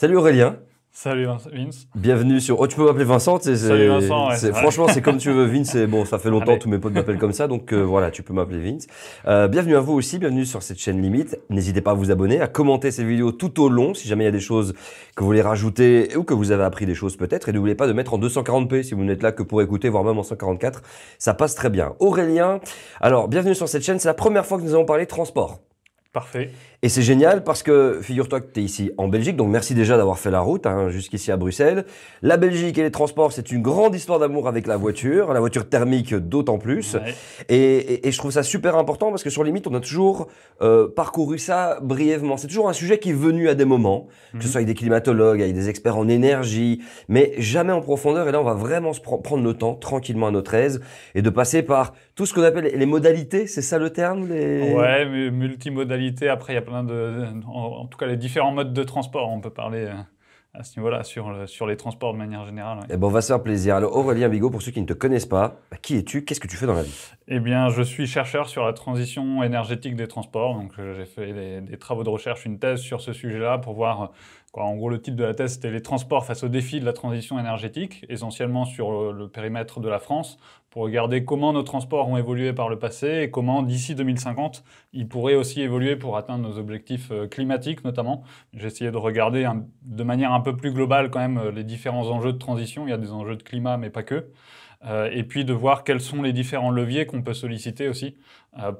Salut Aurélien. Salut Vince. Bienvenue sur. Oh, tu peux m'appeler Vincent. Salut Vincent. franchement, c'est comme tu veux, Vince. bon, ça fait longtemps, que tous mes potes m'appellent comme ça, donc euh, voilà, tu peux m'appeler Vince. Euh, bienvenue à vous aussi. Bienvenue sur cette chaîne Limite. N'hésitez pas à vous abonner, à commenter cette vidéo tout au long. Si jamais il y a des choses que vous voulez rajouter ou que vous avez appris des choses peut-être, et n'oubliez pas de mettre en 240p si vous n'êtes là que pour écouter, voire même en 144, ça passe très bien. Aurélien. Alors, bienvenue sur cette chaîne. C'est la première fois que nous allons parler transport. Parfait. Et c'est génial parce que figure-toi que tu es ici en Belgique, donc merci déjà d'avoir fait la route hein, jusqu'ici à Bruxelles. La Belgique et les transports, c'est une grande histoire d'amour avec la voiture, la voiture thermique d'autant plus. Et, et, je trouve ça super important parce que sur Limite, on a toujours euh, parcouru ça brièvement. C'est toujours un sujet qui est venu à des moments, que ce mhm. soit avec des climatologues, avec des experts en énergie, mais jamais en profondeur. Et là, on va vraiment se prendre le temps tranquillement à notre aise et de passer par tout ce qu'on appelle les modalités, c'est ça le terme les... Ouais, multimodalité. Après, il y a de. En, tout cas, les différents modes de transport, on peut parler. Euh, à ce niveau-là, sur, sur les transports de manière générale. Et eh bon, on va se faire plaisir. Alors, Aurélien Bigot, pour ceux qui ne te connaissent pas, bah, qui es-tu Qu'est-ce que tu fais dans la vie Eh bien, je suis chercheur sur la transition énergétique des transports. Donc, euh, j'ai fait des, travaux de recherche, une thèse sur ce sujet-là pour voir. Quoi, en gros, le titre de la thèse, c'était les transports face aux défis de la transition énergétique, essentiellement sur le périmètre de la France, pour regarder comment nos transports ont évolué par le passé et comment d'ici 2050 ils pourraient aussi évoluer pour atteindre nos objectifs euh, climatiques notamment. j'essayais de regarder de manière un peu plus globale quand même euh, les différents enjeux de transition. Il y a des enjeux de climat mais pas que. Euh, et puis de voir quels sont les différents leviers qu'on peut solliciter aussi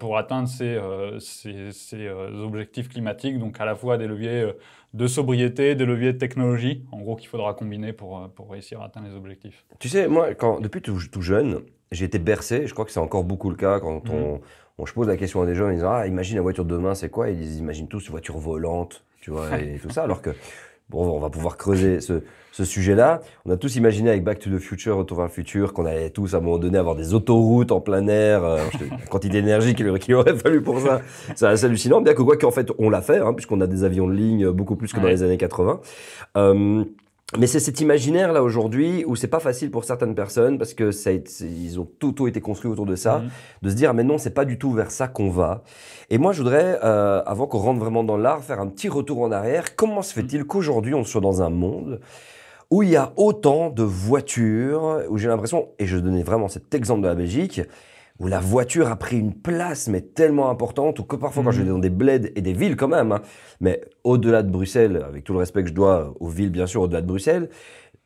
pour atteindre ces, ces, ces objectifs climatiques, donc à la fois des leviers de sobriété, des leviers de technologie, en gros, qu'il faudra combiner pour, euh, pour réussir à atteindre les objectifs. Tu sais, moi, quand, depuis tout, jeune, j'ai été bercé, je crois que c'est encore beaucoup le cas quand mhm. on, on, je pose la question à des gens, ils disent Ah, imagine la voiture de demain, c'est quoi Ils imaginent tous une voiture volante, tu vois, et tout ça, alors que, bon, on va pouvoir creuser ce, ce sujet-là. On a tous imaginé avec Back to the Future, Retour vers le futur, qu'on allait tous à un moment donné avoir des autoroutes en plein air, euh, quantité d'énergie qu'il aurait fallu pour ça. C'est assez hallucinant, bien que quoi qu'en fait on l'a fait, hein, puisqu'on a des avions de ligne euh, beaucoup plus que dans les années 80. Euh, mais c'est cet imaginaire là aujourd'hui où c'est pas facile pour certaines personnes parce que ça, ils ont tout, tout été construits autour de ça, mm-hmm. de se dire mais non c'est pas du tout vers ça qu'on va. Et moi je voudrais avant qu'on rentre vraiment dans l'art faire un petit retour en arrière. Comment se fait-il mm. qu'aujourd'hui on soit dans un monde où il y a autant de voitures, où j'ai l'impression, et je donnais vraiment cet exemple de la Belgique, où la voiture a pris une place mais tellement importante, ou que parfois quand je mhm. vais dans des bleds et des villes quand même, hein, mais au-delà de Bruxelles, avec tout le respect que je dois aux villes bien sûr, au-delà de Bruxelles,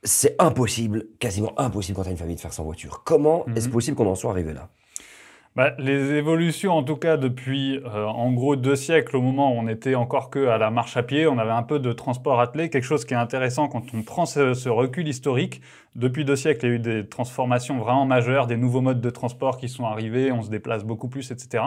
c'est impossible, quasiment impossible quand tu une famille de faire sans voiture. Comment est-ce mhm. possible qu'on en soit arrivé là bah, les évolutions, en tout cas, depuis euh, en gros deux siècles, au moment où on était encore que à la marche à pied, on avait un peu de transport attelé, quelque chose qui est intéressant quand on prend ce recul historique, depuis deux siècles, il y a eu des transformations vraiment majeures, des nouveaux modes de transport qui sont arrivés, on se déplace beaucoup plus, etc.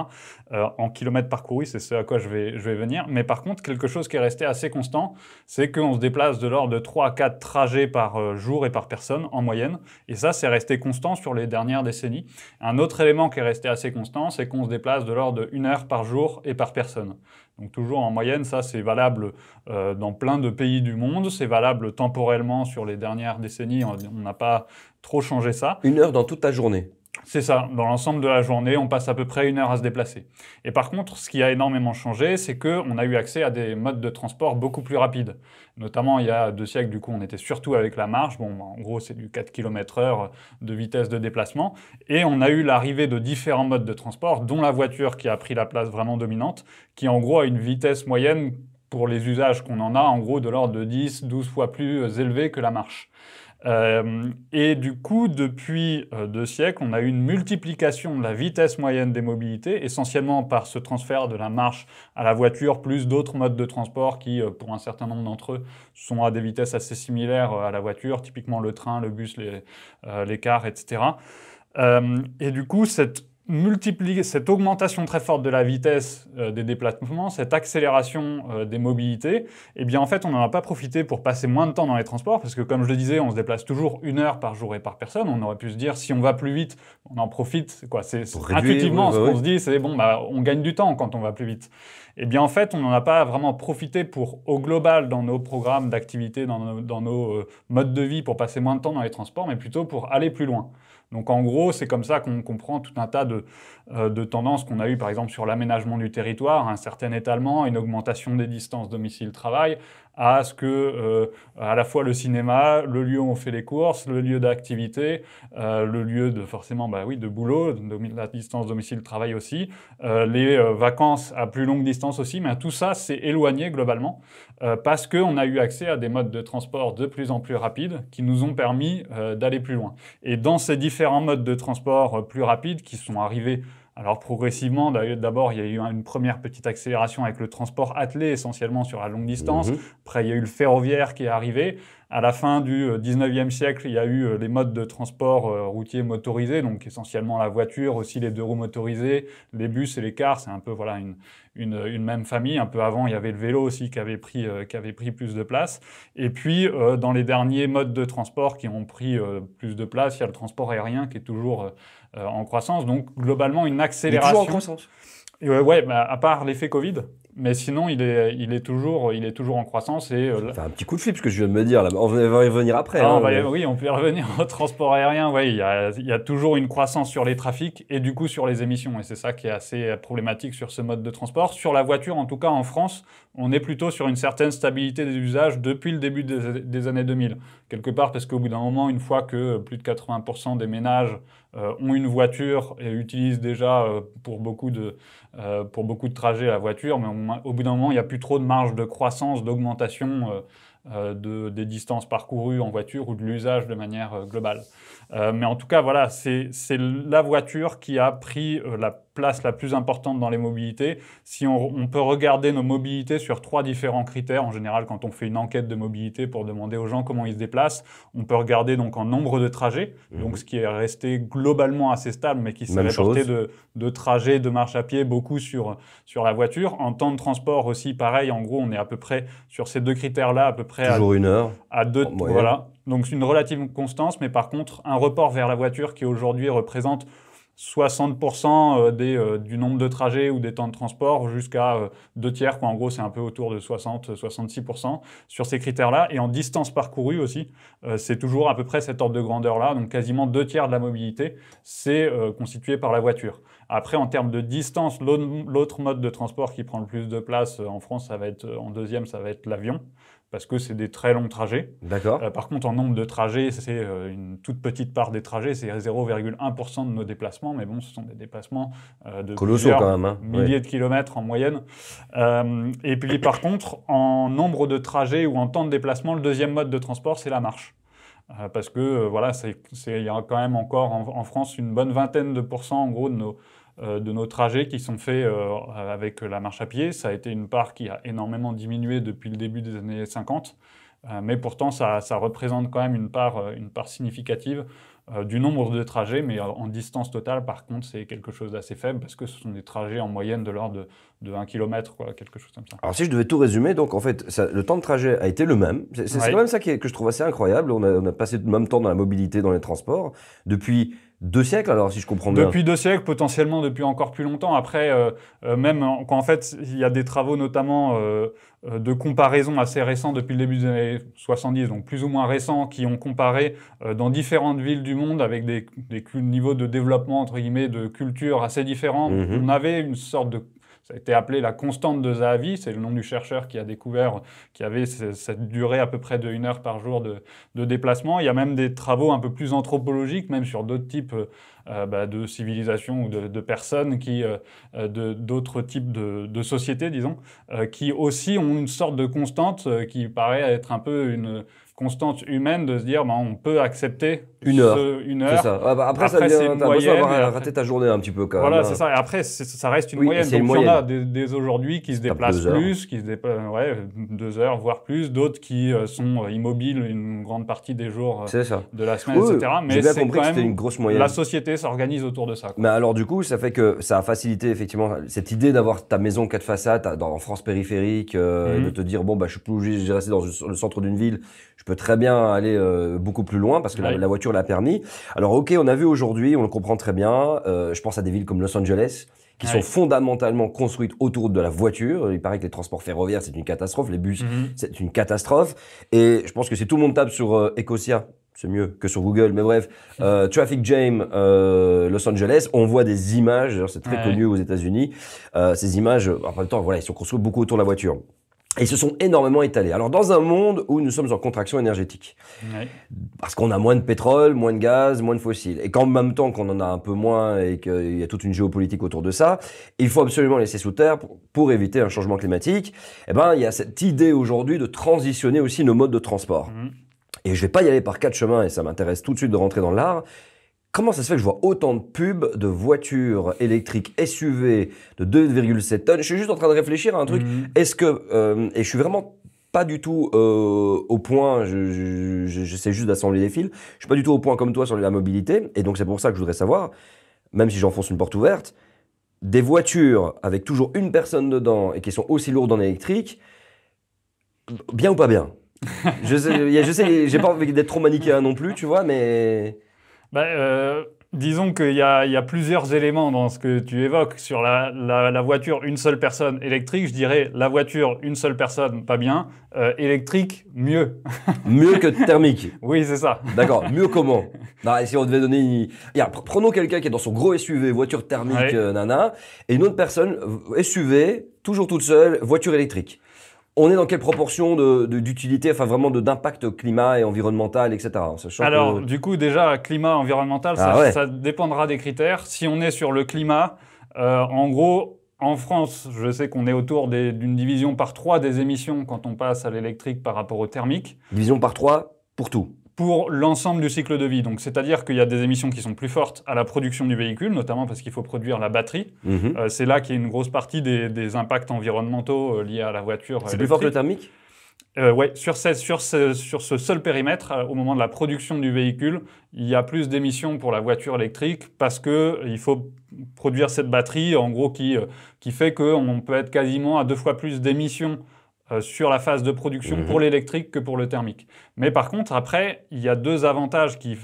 Euh, en kilomètres parcourus, c'est ce à quoi je vais, je vais venir. Mais par contre, quelque chose qui est resté assez constant, c'est qu'on se déplace de l'ordre de 3 à 4 trajets par euh, jour et par personne en moyenne. Et ça, c'est resté constant sur les dernières décennies. Un autre élément qui est resté assez constant, c'est qu'on se déplace de l'ordre de 1 heure par jour et par personne. Donc toujours en moyenne, ça c'est valable euh, dans plein de pays du monde, c'est valable temporellement sur les dernières décennies, on n'a pas trop changé ça. Une heure dans toute la journée c'est ça. Dans l'ensemble de la journée, on passe à peu près une heure à se déplacer. Et par contre, ce qui a énormément changé, c'est qu'on a eu accès à des modes de transport beaucoup plus rapides. Notamment, il y a deux siècles, du coup, on était surtout avec la marche. Bon, en gros, c'est du 4 km heure de vitesse de déplacement. Et on a eu l'arrivée de différents modes de transport, dont la voiture qui a pris la place vraiment dominante, qui en gros a une vitesse moyenne pour les usages qu'on en a, en gros, de l'ordre de 10, 12 fois plus élevée que la marche. Euh, et du coup, depuis euh, deux siècles, on a eu une multiplication de la vitesse moyenne des mobilités, essentiellement par ce transfert de la marche à la voiture, plus d'autres modes de transport qui, euh, pour un certain nombre d'entre eux, sont à des vitesses assez similaires à la voiture, typiquement le train, le bus, les, les cars, etc. et du coup, cette multiplier cette augmentation très forte de la vitesse euh, des déplacements, cette accélération euh, des mobilités, eh bien en fait on n'en a pas profité pour passer moins de temps dans les transports, parce que comme je le disais, on se déplace toujours une heure par jour et par personne. On aurait pu se dire si on va plus vite, on en profite. Quoi, c'est intuitivement ce qu'on se dit, c'est bon, bah, on gagne du temps quand on va plus vite. Eh bien en fait on n'en a pas vraiment profité pour au global dans nos programmes d'activité, dans nos, euh, modes de vie pour passer moins de temps dans les transports, mais plutôt pour aller plus loin. Donc en gros, c'est comme ça qu'on comprend tout un tas de, euh, de tendances qu'on a eues, par exemple sur l'aménagement du territoire, un certain étalement, une augmentation des distances domicile-travail, à ce que euh, à la fois le cinéma, le lieu où on fait les courses, le lieu d'activité, euh, le lieu de forcément bah oui de boulot, la distance domicile-travail aussi, euh, les vacances à plus longue distance aussi, mais tout ça s'est éloigné globalement parce que on a eu accès à des modes de transport de plus en plus rapides qui nous ont permis d'aller plus loin. Et dans ces différents modes de transport plus rapides qui sont arrivés alors progressivement, d'abord, il y a eu une première petite accélération avec le transport attelé, essentiellement sur la longue distance. Mhm. Après, il y a eu le ferroviaire qui est arrivé. À la fin du 19e euh, siècle, il y a eu euh, les modes de transport euh, routier motorisés, donc essentiellement la voiture, aussi les deux roues motorisées, les bus et les cars, c'est un peu voilà une, une, une, même famille. Un peu avant, il y avait le vélo aussi qui avait pris, qui avait pris plus de place. Et puis, dans les derniers modes de transport qui ont pris plus de place, il y a le transport aérien qui est toujours euh, en croissance, donc globalement une accélération. Il est toujours en croissance. ouais, bah, à part l'effet Covid, mais sinon, il est, il est, toujours, il est toujours en croissance. Et, euh, un petit coup de flip, ce que je viens de me dire. Là. On va y revenir après. Ah, hein, oui, on peut y revenir au transport aérien. Oui, il, y a, il, y a, toujours une croissance sur les trafics et du coup sur les émissions. Et c'est ça qui est assez problématique sur ce mode de transport. Sur la voiture, en tout cas en France, on est plutôt sur une certaine stabilité des usages depuis le début des, années 2000. Quelque part parce qu'au bout d'un moment, une fois que plus de 80% des ménages euh, ont une voiture et utilisent déjà euh, pour, beaucoup de, euh, pour beaucoup de trajets la voiture, mais au bout d'un moment, il n'y a plus trop de marge de croissance, d'augmentation des distances parcourues en voiture ou de l'usage de manière globale. Euh, mais en tout cas, voilà, c'est la voiture qui a pris euh, la place la plus importante dans les mobilités. Si on, peut regarder nos mobilités sur trois différents critères, en général, quand on fait une enquête de mobilité pour demander aux gens comment ils se déplacent, on peut regarder donc en nombre de trajets, mhm. donc ce qui est resté globalement assez stable, mais qui s'est réparti de, de, trajets, de marche à pied, beaucoup sur, sur la voiture. En temps de transport aussi, pareil, en gros, on est à peu près sur ces deux critères-là, à peu près Toujours à, une heure, à deux, voilà, donc une relative constance, mais par contre un report vers la voiture qui aujourd'hui représente 60% euh, euh, du nombre de trajets ou des temps de transport jusqu'à euh, deux tiers, quoi. En gros, c'est un peu autour de 60-66% sur ces critères-là. Et en distance parcourue aussi, c'est toujours à peu près cet ordre de grandeur-là. Donc quasiment deux tiers de la mobilité, c'est constitué par la voiture. Après, en termes de distance, l'autre mode de transport qui prend le plus de place en France, ça va être en deuxième, ça va être l'avion parce que c'est des très longs trajets. D'accord. Euh, par contre, en nombre de trajets, c'est euh, une toute petite part des trajets, c'est 0,1% de nos déplacements, mais bon, ce sont des déplacements euh, de Colossaux quand même, hein. milliers de kilomètres en moyenne. et puis par contre, en nombre de trajets ou en temps de déplacement, le deuxième mode de transport, c'est la marche. parce que voilà, il y a quand même encore en, en France une bonne vingtaine de pourcents en gros de nos euh, de nos trajets qui sont faits euh, avec la marche à pied. Ça a été une part qui a énormément diminué depuis le début des années 50, euh, mais pourtant ça, représente quand même une part, une part significative du nombre de trajets, mais en distance totale, par contre, c'est quelque chose d'assez faible parce que ce sont des trajets en moyenne de l'ordre de, de, 1 km, quelque chose comme ça. Alors, si je devais tout résumer, donc en fait, le temps de trajet a été le même. C'est quand même ça que je trouve assez incroyable. On on a, passé le même temps dans la mobilité, dans les transports, depuis deux siècles, alors, si je comprends bien. Depuis deux siècles, potentiellement depuis encore plus longtemps. Après, euh, euh, même quand en fait, il y a des travaux notamment euh, de comparaison assez récents depuis le début des années 70, donc plus ou moins récents, qui ont comparé dans différentes villes du monde avec des, niveaux de développement, entre guillemets, de culture assez différents. Mhm. On avait une sorte de ça a été appelé la constante de Zahavi, c'est le nom du chercheur qui a découvert qu'il y avait cette durée à peu près de 1 heure par jour de, déplacement. Il y a même des travaux un peu plus anthropologiques, même sur d'autres types euh, euh, bah, de civilisations ou de, personnes, qui, euh, de d'autres types de, sociétés, disons, qui aussi ont une sorte de constante qui paraît être un peu une constante humaine de se dire bah, on peut accepter une heure. une heure. Ça. Ah, bah, après, ça devient, une moyenne, raté ta journée un petit peu quand même. Voilà, c'est ça. Et après, ça reste une moyenne. Donc, il y en a des, aujourd'hui qui se déplacent plus, qui se euh, ouais, deux heures, voire plus, d'autres qui euh, sont euh, immobiles une grande partie des jours de la semaine, etc. Mais c'est quand même une grosse moyenne. La société s'organise autour de ça. Mais alors, du coup, ça fait que ça a facilité effectivement cette idée d'avoir ta maison quatre façades dans, en France périphérique, mmh. de te dire bon, bah, je suis plus obligé de rester dans le centre d'une ville, je peut très bien aller euh, beaucoup plus loin parce que la, voiture l'a permis. Alors ok, on a vu aujourd'hui, on le comprend très bien. Euh, je pense à des villes comme Los Angeles qui sont fondamentalement construites autour de la voiture. Il paraît que les transports ferroviaires, c'est une catastrophe, les bus, mhm. c'est une catastrophe. Et je pense que c'est tout le monde tape sur euh, Ecosia, c'est mieux que sur Google, mais bref, mhm. euh, Traffic Jam Los Angeles, on voit des images, c'est très connu aux États-Unis, ces images, en même temps, voilà, ils sont construits beaucoup autour de la voiture. Et se sont énormément étalés. Alors dans un monde où nous sommes en contraction énergétique, parce qu'on a moins de pétrole, moins de gaz, moins de fossiles, et qu'en même temps qu'on en a un peu moins et qu'il y a toute une géopolitique autour de ça, il faut absolument laisser sous terre pour, éviter un changement climatique. Eh ben il y a cette idée aujourd'hui de transitionner aussi nos modes de transport. Mmh. Et je vais pas y aller par quatre chemins et ça m'intéresse tout de suite de rentrer dans l'art. Comment ça se fait que je vois autant de pubs de voitures électriques SUV de 2,7 tonnes Je suis juste en train de réfléchir à un truc. Mhm. Est-ce que euh, et je suis vraiment pas du tout euh, au point, je, sais juste d'assembler des fils, je suis pas du tout au point comme toi sur la mobilité, et donc c'est pour ça que je voudrais savoir, même si j'enfonce une porte ouverte, des voitures avec toujours une personne dedans et qui sont aussi lourdes en électrique, bien ou pas bien je sais, je sais, j'ai pas envie d'être trop manichéen non plus, tu vois, mais bah, euh, Disons qu'il y, y, a plusieurs éléments dans ce que tu évoques. Sur la, la, voiture, une seule personne électrique, je dirais la voiture, une seule personne, pas bien. Euh, électrique, mieux. mieux que thermique. Oui, c'est ça. D'accord. Mieux comment Si on devait donner prenons quelqu'un qui est dans son gros SUV, voiture thermique, euh, nana, et une autre personne, SUV, toujours toute seule, voiture électrique. On est dans quelle proportion d'utilité, de, enfin vraiment d'impact climat et environnemental, etc. Alors, du coup, déjà, climat, environnemental, ah ça, dépendra des critères. Si on est sur le climat, euh, en gros, en France, je sais qu'on est autour d'une division par trois des émissions quand on passe à l'électrique par rapport au thermique. Division par trois pour tout pour l'ensemble du cycle de vie. Donc, c'est-à-dire qu'il y a des émissions qui sont plus fortes à la production du véhicule, notamment parce qu'il faut produire la batterie. Mhm. Euh, c'est là qu'il y a une grosse partie des, impacts environnementaux euh, liés à la voiture. C'est euh, plus fort que le thermique euh, oui, sur, sur, ce, sur, ce, seul périmètre, au moment de la production du véhicule, il y a plus d'émissions pour la voiture électrique parce qu'il faut produire cette batterie, en gros, qui, qui fait qu'on peut être quasiment à deux fois plus d'émissions euh, sur la phase de production pour mhm. l'électrique que pour le thermique. Mais par contre, après, il y a deux avantages qui,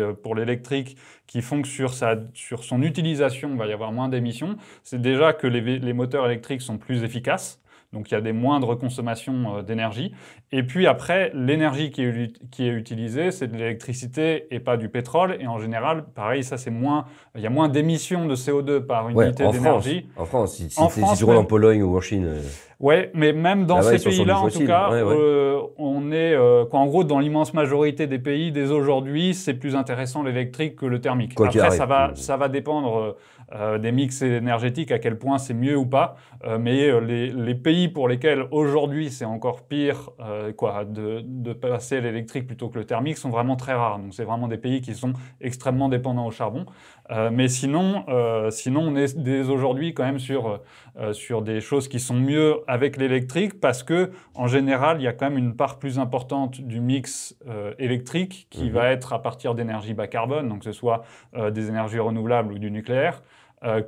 euh, pour l'électrique qui font que sur, sa, sur son utilisation, il va y avoir moins d'émissions. C'est déjà que les, moteurs électriques sont plus efficaces. Donc il y a des moindres consommations euh, d'énergie. Et puis après, l'énergie qui, est, utilisée, c'est de l'électricité et pas du pétrole. Et en général, pareil, ça c'est moins, il y a moins d'émissions de CO2 par unité d'énergie. En France, en si, en Pologne ou en Chine. Ouais, mais même dans ah ces pays-là, en tout cas, Euh, on est, euh, en gros, dans l'immense majorité des pays, dès aujourd'hui, c'est plus intéressant l'électrique que le thermique. Après, ça va, mmh. ça va dépendre euh, des mix énergétiques, à quel point c'est mieux ou pas. Euh, mais euh, les, les, pays pour lesquels aujourd'hui c'est encore pire, euh, quoi, de, de passer l'électrique plutôt que le thermique, sont vraiment très rares. Donc, c'est vraiment des pays qui sont extrêmement dépendants au charbon. Euh, mais sinon, euh, sinon, on est dès aujourd'hui quand même sur, euh, sur des choses qui sont mieux avec l'électrique parce que, en général, il y a quand même une part plus importante du mix électrique qui mhm. va être à partir d'énergie bas carbone, donc que ce soit des énergies renouvelables ou du nucléaire.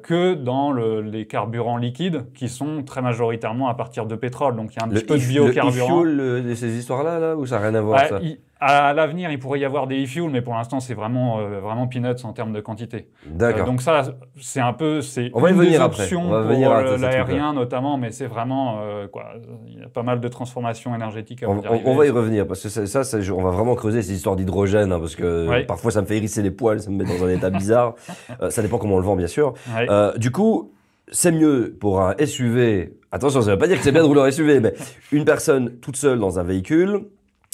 que dans les carburants liquides qui sont très majoritairement à partir de pétrole. Donc il y a un petit peu de biocarburant. Le fuel de ces histoires-là, là, ou ça n'a rien à voir ça à l'avenir, il pourrait y avoir des e-fuels, mais pour l'instant, c'est vraiment, euh, vraiment peanuts en termes de quantité. D'accord. Euh, donc ça, c'est un peu, c'est une va y des options pour euh, l'aérien notamment, mais c'est vraiment, quoi, il y a pas mal de transformations énergétiques à on, on, va y revenir, parce que ça, ça on va vraiment creuser ces histoires d'hydrogène, hein, parce que parfois, ça me fait hérisser les poils, ça me met dans un état bizarre. ça dépend comment on le vend, bien sûr. du coup, c'est mieux pour un SUV. Attention, ça ne veut pas dire que c'est bien de rouler en SUV, mais une personne toute seule dans un véhicule,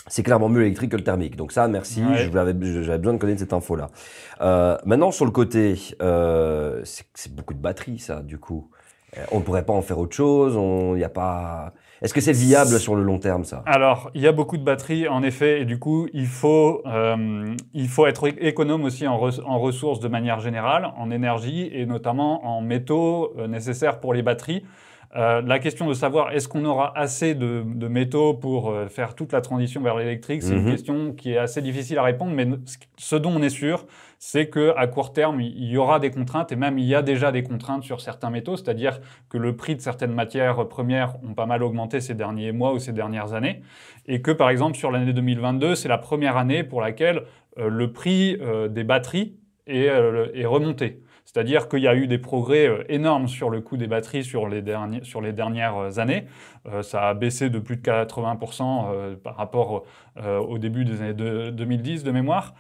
c'est clairement mieux l'électrique que le thermique. Donc ça, merci, j'avais besoin de connaître cette info-là. Euh, maintenant, sur le côté, euh, c'est beaucoup de batteries, ça, du coup. Euh, on ne pourrait pas en faire autre chose, on n'y a pas... Est-ce que c'est viable sur le long terme, ça Alors, il y a beaucoup de batteries, en effet, et du coup, il faut, il faut être économe aussi en, ressources de manière générale, en énergie, et notamment en métaux nécessaires pour les batteries. Euh, la question de savoir est-ce qu'on aura assez de, métaux pour euh, faire toute la transition vers l'électrique, c'est une mhm. question qui est assez difficile à répondre, mais ce dont on est sûr, c'est qu'à court terme, il y aura des contraintes et même il y a déjà des contraintes sur certains métaux, c'est-à-dire que le prix de certaines matières premières ont pas mal augmenté ces derniers mois ou ces dernières années et que par exemple sur l'année 2022, c'est la première année pour laquelle euh, le prix des batteries est remonté. C'est-à-dire qu'il y a eu des progrès euh, énormes sur le coût des batteries sur les, dernières euh, années. Euh, ça a baissé de plus de 80% par rapport au début des années 2010 de mémoire.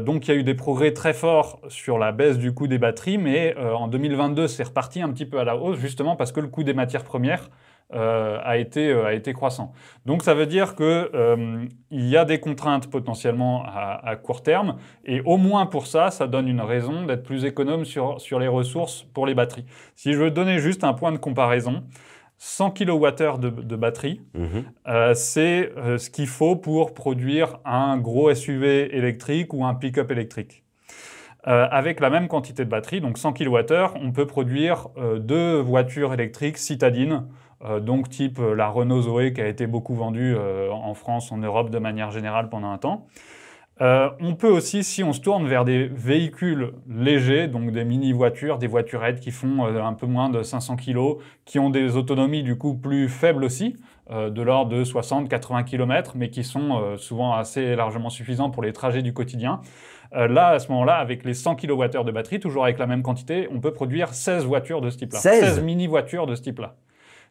donc il y a eu des progrès très forts sur la baisse du coût des batteries, mais en 2022 c'est reparti un petit peu à la hausse justement parce que le coût des matières premières euh, euh, a, été, croissant. Donc ça veut dire qu'il euh, y a des contraintes potentiellement à, court terme, et au moins pour ça, ça donne une raison d'être plus économe sur, les ressources pour les batteries. Si je veux donner juste un point de comparaison, 100 kWh de, batterie, mhm. c'est ce qu'il faut pour produire un gros SUV électrique ou un pick-up électrique. avec la même quantité de batterie, donc 100 kWh, on peut produire deux voitures électriques citadines euh, donc type euh, la Renault Zoé qui a été beaucoup vendue euh, en France, en Europe de manière générale pendant un temps. on peut aussi, si on se tourne vers des véhicules légers, donc des mini-voitures, des voiturettes qui font un peu moins de 500 kg, qui ont des autonomies du coup plus faibles aussi, de l'ordre de 60-80 km, mais qui sont souvent assez largement suffisants pour les trajets du quotidien. là, à ce moment-là, avec les 100 kWh de batterie, toujours avec la même quantité, on peut produire 16 voitures de ce type-là. 16 mini-voitures de ce type-là.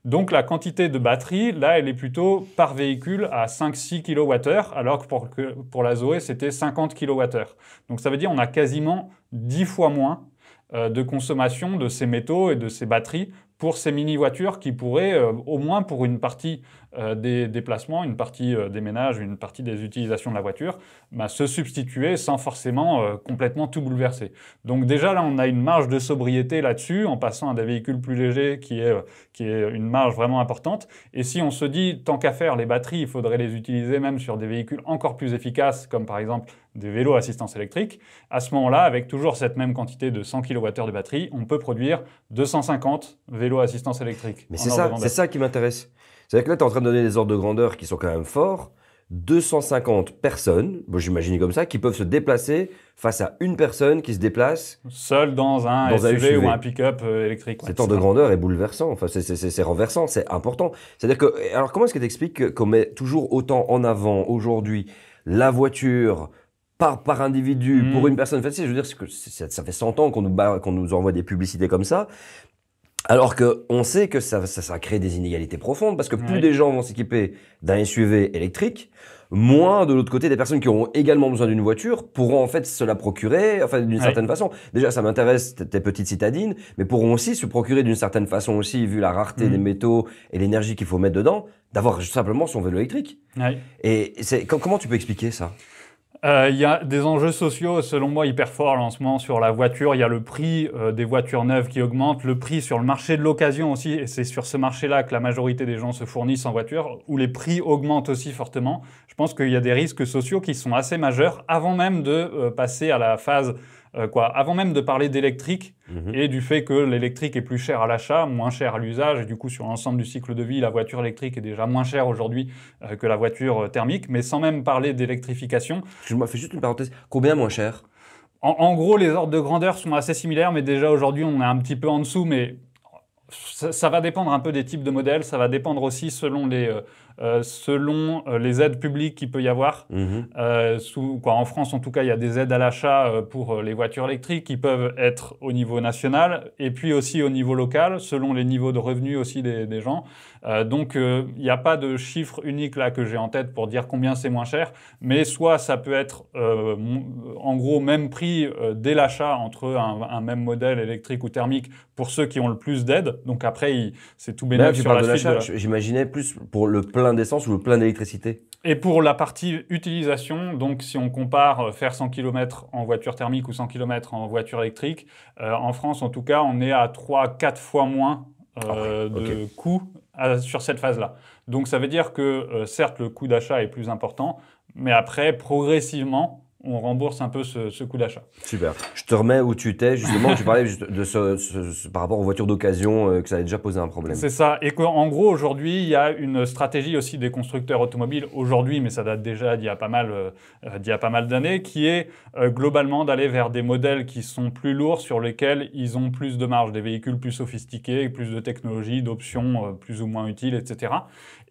Donc la quantité de batterie, là, elle est plutôt par véhicule à 5-6 kWh, alors que pour, pour la Zoé, c'était 50 kWh. Donc ça veut dire qu'on a quasiment 10 fois moins euh, de consommation de ces métaux et de ces batteries pour ces mini-voitures qui pourraient, euh, au moins pour une partie euh, des déplacements, une partie euh, des ménages, une partie des utilisations de la voiture, bah, se substituer sans forcément complètement tout bouleverser. Donc déjà là, on a une marge de sobriété là-dessus, en passant à des véhicules plus légers qui est, qui est une marge vraiment importante. Et si on se dit, tant qu'à faire, les batteries, il faudrait les utiliser même sur des véhicules encore plus efficaces, comme par exemple des vélos à assistance électrique, à ce moment-là, avec toujours cette même quantité de 100 kWh de batterie, on peut produire 250 vélos à assistance électrique. Mais c'est ça, qui m'intéresse. C'est-à-dire que là, tu es en train de donner des ordres de grandeur qui sont quand même forts. 250 personnes, bon, j'imagine comme ça, qui peuvent se déplacer face à une personne qui se déplace seule dans un, SUV, ou un pick-up euh, électrique. Cet ordre de grandeur est bouleversant, enfin, c'est renversant, c'est important. C'est-à-dire que, alors comment est-ce que tu expliques qu'on met toujours autant en avant aujourd'hui la voiture, par, par individu, hmm. pour une personne facile, je veux dire, que ça fait 100 ans qu'on nous, qu'on nous envoie des publicités comme ça. Alors que on sait que ça, ça, ça crée des inégalités profondes parce que plus des gens vont s'équiper d'un SUV électrique, moins de l'autre côté des personnes qui auront également besoin d'une voiture pourront en fait se la procurer, enfin d'une certaine façon. Déjà, ça m'intéresse tes petites citadines, mais pourront aussi se procurer d'une certaine façon aussi, vu la rareté des hmm. métaux et l'énergie qu'il faut mettre dedans, d'avoir simplement son vélo électrique. Et c'est comment tu peux expliquer ça euh, il y a des enjeux sociaux, selon moi, hyper forts en ce sur la voiture. Il y a le prix euh, des voitures neuves qui augmente, le prix sur le marché de l'occasion aussi, et c'est sur ce marché-là que la majorité des gens se fournissent en voiture, où les prix augmentent aussi fortement. Je pense qu'il y a des risques sociaux qui sont assez majeurs avant même de euh, passer à la phase euh, Avant même de parler d'électrique mhm. et du fait que l'électrique est plus cher à l'achat, moins cher à l'usage, et du coup sur l'ensemble du cycle de vie, la voiture électrique est déjà moins chère aujourd'hui euh, que la voiture euh, thermique, mais sans même parler d'électrification. Je me fais juste une parenthèse, combien moins cher en, gros, les ordres de grandeur sont assez similaires, mais déjà aujourd'hui on est un petit peu en dessous, mais ça, va dépendre un peu des types de modèles, ça va dépendre aussi selon les, euh, selon euh, les aides publiques qu'il peut y avoir. Mhm. Euh, sous, quoi, en France, en tout cas, il y a des aides à l'achat pour les voitures électriques qui peuvent être au niveau national et puis aussi au niveau local, selon les niveaux de revenus aussi des, gens. donc, il n'y a pas de chiffre unique là que j'ai en tête pour dire combien c'est moins cher, mais soit ça peut être en gros même prix dès l'achat entre un, même modèle électrique ou thermique pour ceux qui ont le plus d'aides Donc après, c'est tout bénéfique J'imaginais plus pour le plein d'essence ou plein d'électricité. Et pour la partie utilisation, donc si on compare euh, faire 100 km en voiture thermique ou 100 km en voiture électrique, euh, en France en tout cas, on est à 3-4 fois moins euh, ah de coûts sur cette phase-là. Donc ça veut dire que certes le coût d'achat est plus important, mais après progressivement on rembourse un peu ce, ce coût d'achat. Super. Je te remets où tu t'es, justement, tu parlais de ce, par rapport aux voitures d'occasion, euh, que ça avait déjà posé un problème. C'est ça. Et qu'en gros, aujourd'hui, il y a une stratégie aussi des constructeurs automobiles, aujourd'hui, mais ça date déjà d'il y a pas mal, euh, y a pas mal d'années, qui est euh, globalement d'aller vers des modèles qui sont plus lourds, sur lesquels ils ont plus de marge, des véhicules plus sophistiqués, plus de technologies, d'options plus ou moins utiles, etc.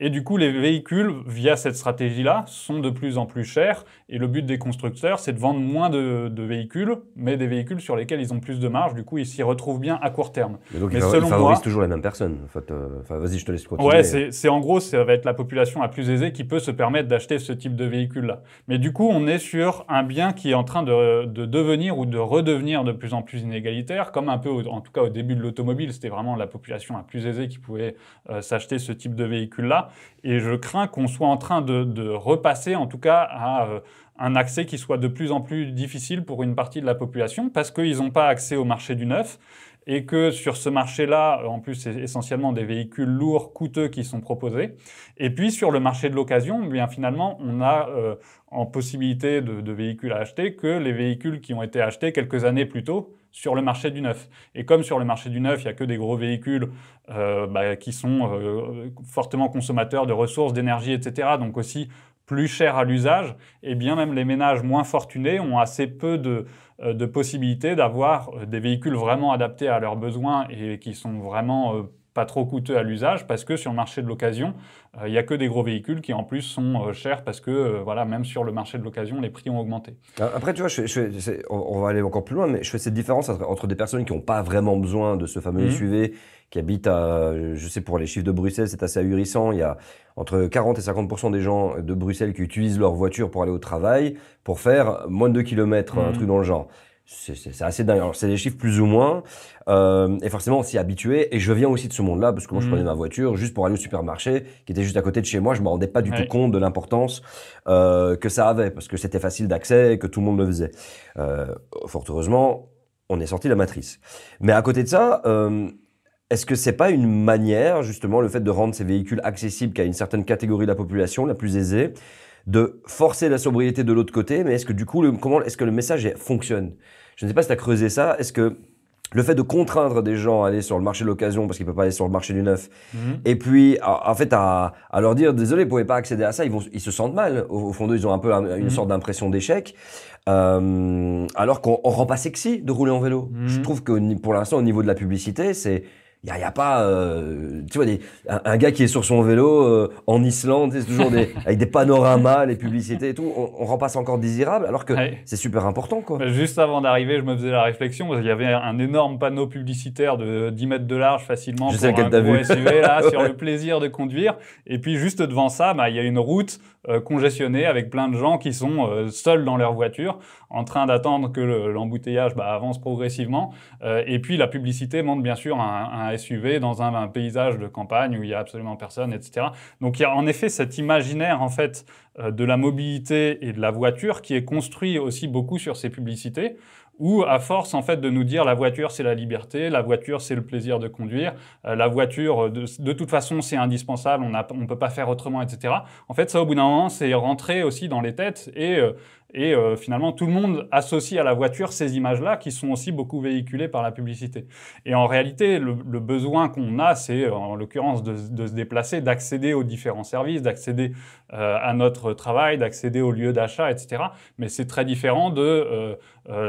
Et du coup, les véhicules, via cette stratégie-là, sont de plus en plus chers. Et le but des constructeurs, c'est de vendre moins de, véhicules, mais des véhicules sur lesquels ils ont plus de marge. Du coup, ils s'y retrouvent bien à court terme. Mais donc, ils favorisent toujours les mêmes personnes. En fait, euh, vas-y, je te laisse continuer. Ouais, c'est en gros, ça va être la population la plus aisée qui peut se permettre d'acheter ce type de véhicule-là. Mais du coup, on est sur un bien qui est en train de, devenir ou de redevenir de plus en plus inégalitaire, comme un peu, en tout cas, au début de l'automobile, c'était vraiment la population la plus aisée qui pouvait euh, s'acheter ce type de véhicule-là. Et je crains qu'on soit en train de, repasser, en tout cas, à euh, un accès qui soit de plus en plus difficile pour une partie de la population parce qu'ils n'ont pas accès au marché du neuf et que sur ce marché-là, en plus, c'est essentiellement des véhicules lourds, coûteux qui sont proposés. Et puis sur le marché de l'occasion, eh bien finalement, on a euh, en possibilité de, véhicules à acheter que les véhicules qui ont été achetés quelques années plus tôt sur le marché du neuf. Et comme sur le marché du neuf, il n'y a que des gros véhicules euh, bah, qui sont euh, fortement consommateurs de ressources, d'énergie, etc., donc aussi plus chers à l'usage, et bien même les ménages moins fortunés ont assez peu de, euh, de possibilités d'avoir des véhicules vraiment adaptés à leurs besoins et qui sont vraiment pas trop coûteux à l'usage, parce que sur le marché de l'occasion, euh, il n'y a que des gros véhicules qui en plus sont euh, chers parce que euh, voilà, même sur le marché de l'occasion, les prix ont augmenté. Après, tu vois, on, va aller encore plus loin, mais je fais cette différence entre, des personnes qui n'ont pas vraiment besoin de ce fameux mhm. SUV, qui habitent à, je sais pour les chiffres de Bruxelles, c'est assez ahurissant, il y a entre 40 et 50 des gens de Bruxelles qui utilisent leur voiture pour aller au travail, pour faire moins de 2 km, un mhm. truc dans le genre c'est assez dingue. Alors, c'est des chiffres plus ou moins. Euh, et forcément, on s'y habitué. Et je viens aussi de ce monde-là, parce que moi, je mm. prenais ma voiture juste pour aller au supermarché, qui était juste à côté de chez moi. Je me rendais pas du tout compte de l'importance euh, que ça avait, parce que c'était facile d'accès et que tout le monde le faisait. Euh, fort heureusement, on est sorti de la matrice. Mais à côté de ça, est-ce que c'est pas une manière, justement, le fait de rendre ces véhicules accessibles qu'à une certaine catégorie de la population, la plus aisée, de forcer la sobriété de l'autre côté, mais est-ce que du coup, le, comment est-ce que le message fonctionne Je ne sais pas si tu as creusé ça. Est-ce que le fait de contraindre des gens à aller sur le marché de l'occasion parce qu'ils ne peuvent pas aller sur le marché du neuf, mhm. et puis en fait à, leur dire désolé, vous ne pouvez pas accéder à ça, ils, se sentent mal. Au, fond d'eux, ils ont un peu une mhm. sorte d'impression d'échec. Euh, alors qu'on rend pas sexy de rouler en vélo. Je mhm. trouve que pour l'instant, au niveau de la publicité, c'est il n'y a, a, pas, euh, tu vois, un, gars qui est sur son vélo euh, en Islande, c'est toujours avec des panoramas, les publicités et tout. On, on rend pas ça encore désirable, alors que c'est super important, quoi. Bah, juste avant d'arriver, je me faisais la réflexion il y avait un énorme panneau publicitaire de 10 mètres de large facilement pour un sur le plaisir de conduire. Et puis juste devant ça, bah, il y a une route euh, congestionné avec plein de gens qui sont euh, seuls dans leur voiture en train d'attendre que l'embouteillage bah, avance progressivement. Euh, et puis la publicité montre bien sûr un, SUV dans un, paysage de campagne où il n'y a absolument personne, etc. Donc il y a en effet cet imaginaire en fait de la mobilité et de la voiture qui est construit aussi beaucoup sur ces publicités ou à force en fait de nous dire la voiture c'est la liberté, la voiture c'est le plaisir de conduire, euh, la voiture euh, de, toute façon c'est indispensable, on ne on peut pas faire autrement, etc. En fait ça au bout d'un moment c'est rentré aussi dans les têtes et euh, et euh, finalement, tout le monde associe à la voiture ces images-là qui sont aussi beaucoup véhiculées par la publicité. Et en réalité, le, besoin qu'on a, c'est euh, en l'occurrence de, se déplacer, d'accéder aux différents services, d'accéder euh, à notre travail, d'accéder aux lieux d'achat, etc. Mais c'est très différent de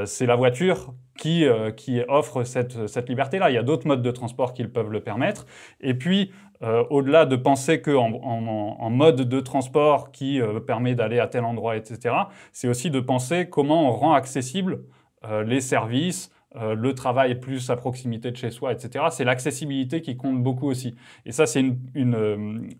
c'est la voiture euh, qui, offre cette, liberté-là. Il y a d'autres modes de transport qui peuvent le permettre. Et puis, euh, au-delà de penser qu'en en, mode de transport qui euh, permet d'aller à tel endroit, etc., c'est aussi de penser comment on rend accessible les services, le travail plus à proximité de chez soi, etc. C'est l'accessibilité qui compte beaucoup aussi. Et ça, c'est une,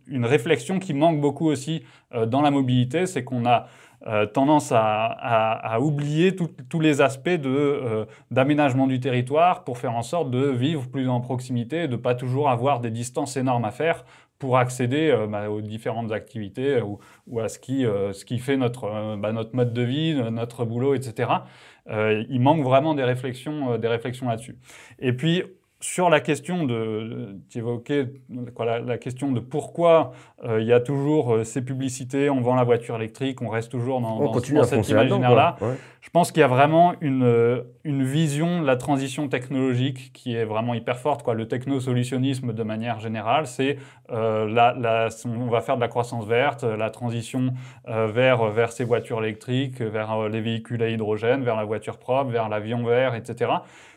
une, réflexion qui manque beaucoup aussi dans la mobilité, c'est qu'on a euh, tendance à, oublier tous les aspects euh, d'aménagement du territoire pour faire en sorte de vivre plus en proximité, de ne pas toujours avoir des distances énormes à faire pour accéder euh, bah, aux différentes activités ou, à ce qui, ce qui fait notre, bah, notre mode de vie, notre boulot, etc. il manque vraiment des réflexions, des réflexions là-dessus. Et puis, sur la question de, tu évoquais la, question de pourquoi euh, il y a toujours euh, ces publicités, on vend la voiture électrique, on reste toujours dans, cet imaginaire-là. Je pense qu'il y a vraiment euh, une, vision de la transition technologique qui est vraiment hyper forte. Quoi. Le technosolutionnisme, de manière générale, c'est on va faire de la croissance verte, la transition vers, vers ces voitures électriques, vers les véhicules à hydrogène, vers la voiture propre, vers l'avion vert, etc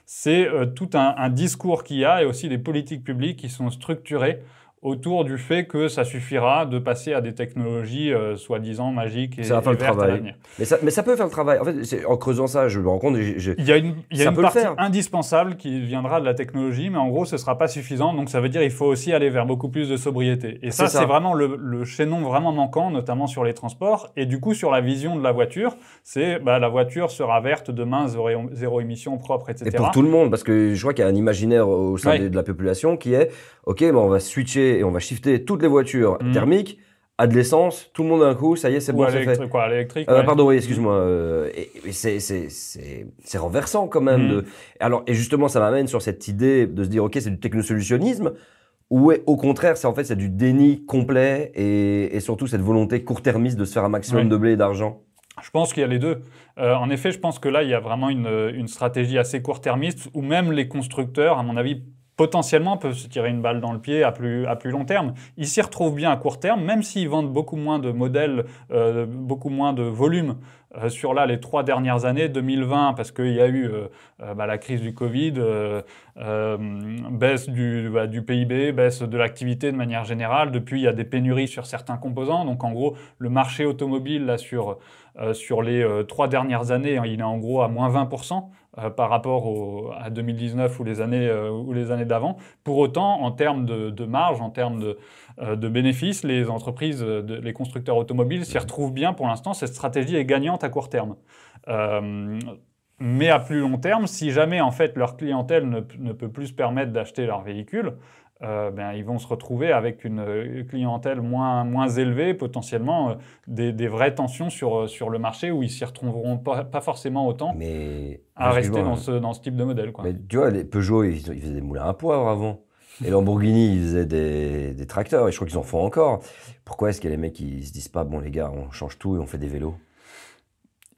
c'est euh, tout un, un discours qu'il y a et aussi des politiques publiques qui sont structurées autour du fait que ça suffira de passer à des technologies euh, soi-disant magiques et, travail. Mais ça, mais ça, peut faire le travail. En fait, en creusant ça, je me rends compte. Il y a une, partie indispensable qui viendra de la technologie, mais en gros, ce ne sera pas suffisant. Donc, ça veut dire qu'il faut aussi aller vers beaucoup plus de sobriété. Et ça, c'est vraiment le, chaînon vraiment manquant, notamment sur les transports. Et du coup, sur la vision de la voiture, c'est bah, la voiture sera verte demain, zéro, émission propre, etc. Et pour tout le monde, parce que je vois qu'il y a un imaginaire au sein de, la population qui est OK, on va switcher et on va shifter toutes les voitures mm. thermiques à de l'essence, tout le monde d'un coup, ça y est, c'est bon, c'est fait. Euh, pardon, oui, mm. excuse-moi. Euh, c'est renversant quand même. Mm. Alors et justement, ça m'amène sur cette idée de se dire, ok, c'est du technosolutionnisme. Ou au contraire, c'est en fait c'est du déni complet et, surtout cette volonté court-termiste de se faire un maximum de blé et d'argent. Je pense qu'il y a les deux. Euh, en effet, je pense que là, il y a vraiment une, une stratégie assez court-termiste où même les constructeurs, à mon avis, potentiellement peut se tirer une balle dans le pied à plus, long terme. Ils s'y retrouvent bien à court terme, même s'ils vendent beaucoup moins de modèles, euh, beaucoup moins de volume euh, sur là, les trois dernières années, 2020, parce qu'il y a eu euh, bah, la crise du Covid, baisse du, bah, du, PIB, baisse de l'activité de manière générale. Depuis, il y a des pénuries sur certains composants. Donc en gros, le marché automobile là, sur, sur les trois dernières années, hein, il est en gros à moins 20% euh, par rapport à 2019 ou les années, euh, ou les années d'avant. Pour autant, en termes de, marge, en termes de, euh, bénéfices, les entreprises, les constructeurs automobiles s'y retrouvent bien pour l'instant. Cette stratégie est gagnante à court terme. mais à plus long terme, si jamais en fait leur clientèle ne, ne peut plus se permettre d'acheter leur véhicule, euh, ben, ils vont se retrouver avec une euh, clientèle moins, moins élevée, potentiellement euh, des, vraies tensions sur, sur le marché où ils s'y retrouveront pas, forcément autant mais, à rester dans, ce, dans ce type de modèle. Quoi. Mais tu vois, les Peugeot, ils, faisaient des moulins à poivre avant. Et Lamborghini, ils faisaient des, des tracteurs, et je crois qu'ils en font encore. Pourquoi est-ce qu'il y a les mecs, ne se disent pas, bon les gars, on change tout et on fait des vélos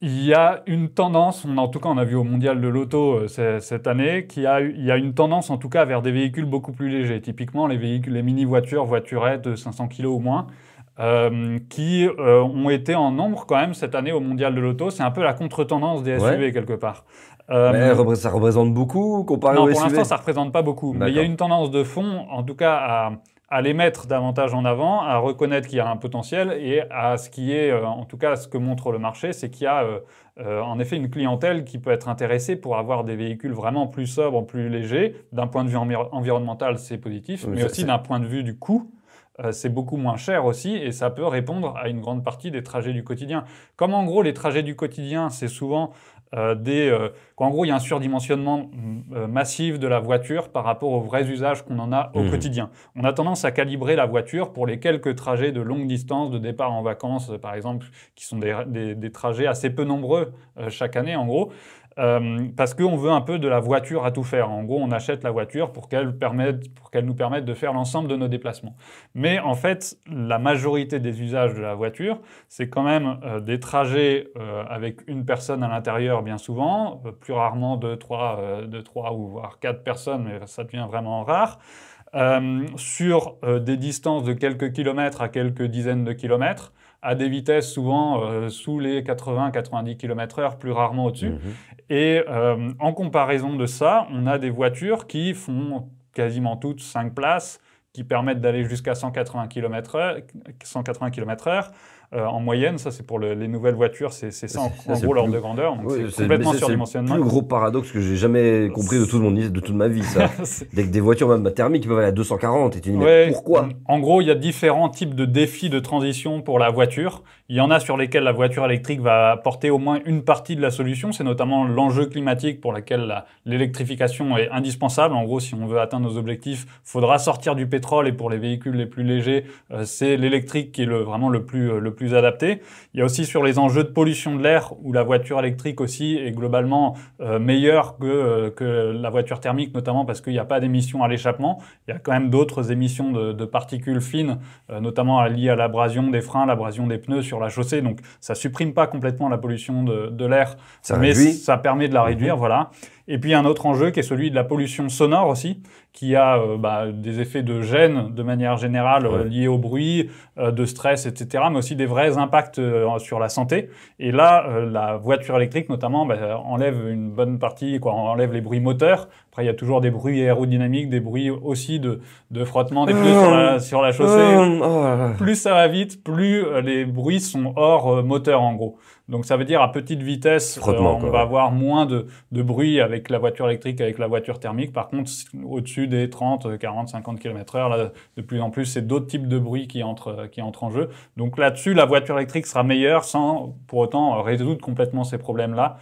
il y a une tendance, on, en tout cas on a vu au Mondial de l'Auto euh, cette année, qu'il y a, il y a une tendance en tout cas vers des véhicules beaucoup plus légers. Typiquement les, véhicules, les mini-voitures, voiturettes de 500 kg au moins, euh, qui euh, ont été en nombre quand même cette année au Mondial de l'Auto. C'est un peu la contre-tendance des SUV quelque part. mais ça représente beaucoup comparé aux SUV Non, pour l'instant, ça ne représente pas beaucoup. Mais il y a une tendance de fond, en tout cas, à à les mettre davantage en avant, à reconnaître qu'il y a un potentiel et à ce qui est, euh, en tout cas ce que montre le marché, c'est qu'il y a euh, euh, en effet une clientèle qui peut être intéressée pour avoir des véhicules vraiment plus sobres, plus légers. D'un point de vue environnemental, c'est positif, mais aussi d'un point de vue du coût. Euh, c'est beaucoup moins cher aussi et ça peut répondre à une grande partie des trajets du quotidien. Comme en gros les trajets du quotidien, c'est souvent euh, des... Euh, en gros il y a un surdimensionnement mm, massif de la voiture par rapport aux vrais usages qu'on en a au mmh. quotidien. On a tendance à calibrer la voiture pour les quelques trajets de longue distance, de départ en vacances par exemple, qui sont des trajets assez peu nombreux chaque année en gros. Euh, parce qu'on veut un peu de la voiture à tout faire. En gros, on achète la voiture pour qu'elle pour qu'elle nous permette de faire l'ensemble de nos déplacements. Mais en fait, la majorité des usages de la voiture, c'est quand même euh, des trajets euh, avec une personne à l'intérieur bien souvent, plus rarement deux, trois, deux, trois ou voire quatre personnes, mais ça devient vraiment rare. sur des distances de quelques kilomètres à quelques dizaines de kilomètres, à des vitesses souvent euh, sous les 80-90 km/h, plus rarement au-dessus. Mhm. Et euh, en comparaison de ça, on a des voitures qui font quasiment toutes 5 places, qui permettent d'aller jusqu'à 180 km/h. 180 euh, en moyenne, ça c'est pour les nouvelles voitures, c'est ça en, gros l'ordre de grandeur. c'est complètement surdimensionné. C'est le gros paradoxe que j'ai jamais compris de toute, mon, de toute ma vie. Dès que des voitures même thermiques peuvent aller à 240, et tu dis mais pourquoi En gros, il y a différents types de défis de transition pour la voiture. Il y en a sur lesquels la voiture électrique va apporter au moins une partie de la solution. C'est notamment l'enjeu climatique pour lequel l'électrification est indispensable. En gros, si on veut atteindre nos objectifs, faudra sortir du pétrole et pour les véhicules les plus légers, euh, c'est l'électrique qui est vraiment le plus, euh, le plus adapté. Il y a aussi sur les enjeux de pollution de l'air où la voiture électrique aussi est globalement euh, meilleure que, que la voiture thermique, notamment parce qu'il n'y a pas d'émissions à l'échappement. Il y a quand même d'autres émissions de, de particules fines, notamment liées à l'abrasion des freins, l'abrasion des pneus sur la chaussée, donc ça supprime pas complètement la pollution de, l'air, mais ça permet de la mhm. réduire, voilà. Et puis un autre enjeu qui est celui de la pollution sonore aussi, qui a euh, bah, des effets de gêne de manière générale euh, liés au bruit, euh, de stress, etc., mais aussi des vrais impacts sur la santé. Et là, la voiture électrique notamment bah, enlève une bonne partie, quoi, enlève les bruits moteurs, après, il y a toujours des bruits aérodynamiques, des bruits aussi de, de frottement des pneus euh, sur la, sur la chaussée. Euh, oh plus ça va vite, plus euh, les bruits sont hors moteur en gros. Donc ça veut dire à petite vitesse, on va avoir moins de, de, bruit avec la voiture électrique, avec la voiture thermique. Par contre, au-dessus des 30, 40, 50 km heure, de plus en plus, c'est d'autres types de bruits qui entrent, qui entrent en jeu. Donc là-dessus, la voiture électrique sera meilleure sans pour autant résoudre complètement ces problèmes-là.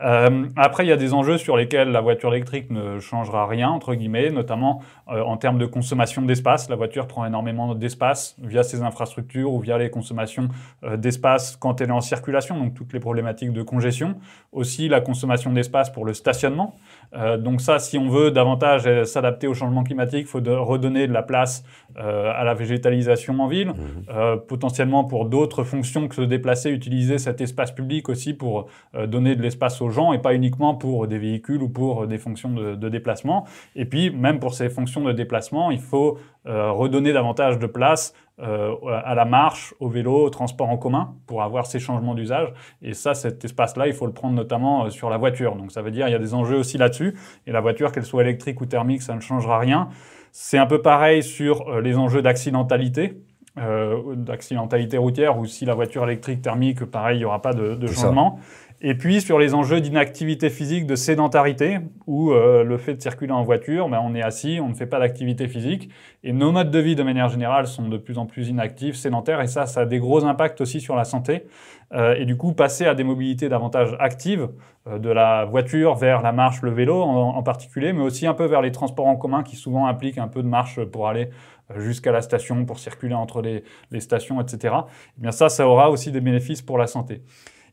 Euh, après, il y a des enjeux sur lesquels la voiture électrique ne changera rien, entre guillemets, notamment euh, en termes de consommation d'espace. La voiture prend énormément d'espace via ses infrastructures ou via les consommations euh, d'espace quand elle est en circulation, donc toutes les problématiques de congestion. Aussi, la consommation d'espace pour le stationnement. Euh, donc ça, si on veut davantage euh, s'adapter au changement climatique, il faut redonner de la place euh, à la végétalisation en ville, mhm. potentiellement pour d'autres fonctions que se déplacer, utiliser cet espace public aussi pour donner de l'espace aux gens et pas uniquement pour des véhicules ou pour des fonctions de, déplacement. Et puis, même pour ces fonctions de déplacement, il faut euh, redonner davantage de place euh, à la marche, au vélo, au transport en commun pour avoir ces changements d'usage. Et ça, cet espace-là, il faut le prendre notamment euh, sur la voiture. Donc ça veut dire qu'il y a des enjeux aussi là-dessus. Et la voiture, qu'elle soit électrique ou thermique, ça ne changera rien. C'est un peu pareil sur les enjeux d'accidentalité. d'accidentalité routière ou si la voiture électrique thermique, pareil, il n'y aura pas de, changement. Et puis sur les enjeux d'inactivité physique, de sédentarité, où euh, le fait de circuler en voiture, ben, on est assis, on ne fait pas d'activité physique, et nos modes de vie de manière générale sont de plus en plus inactifs, sédentaires, et ça, ça a des gros impacts aussi sur la santé. Euh, et du coup, passer à des mobilités davantage actives, euh, de la voiture vers la marche, le vélo en, particulier, mais aussi un peu vers les transports en commun qui souvent impliquent un peu de marche pour aller euh, jusqu'à la station, pour circuler entre les, les stations, etc. Et eh bien ça, ça aura aussi des bénéfices pour la santé.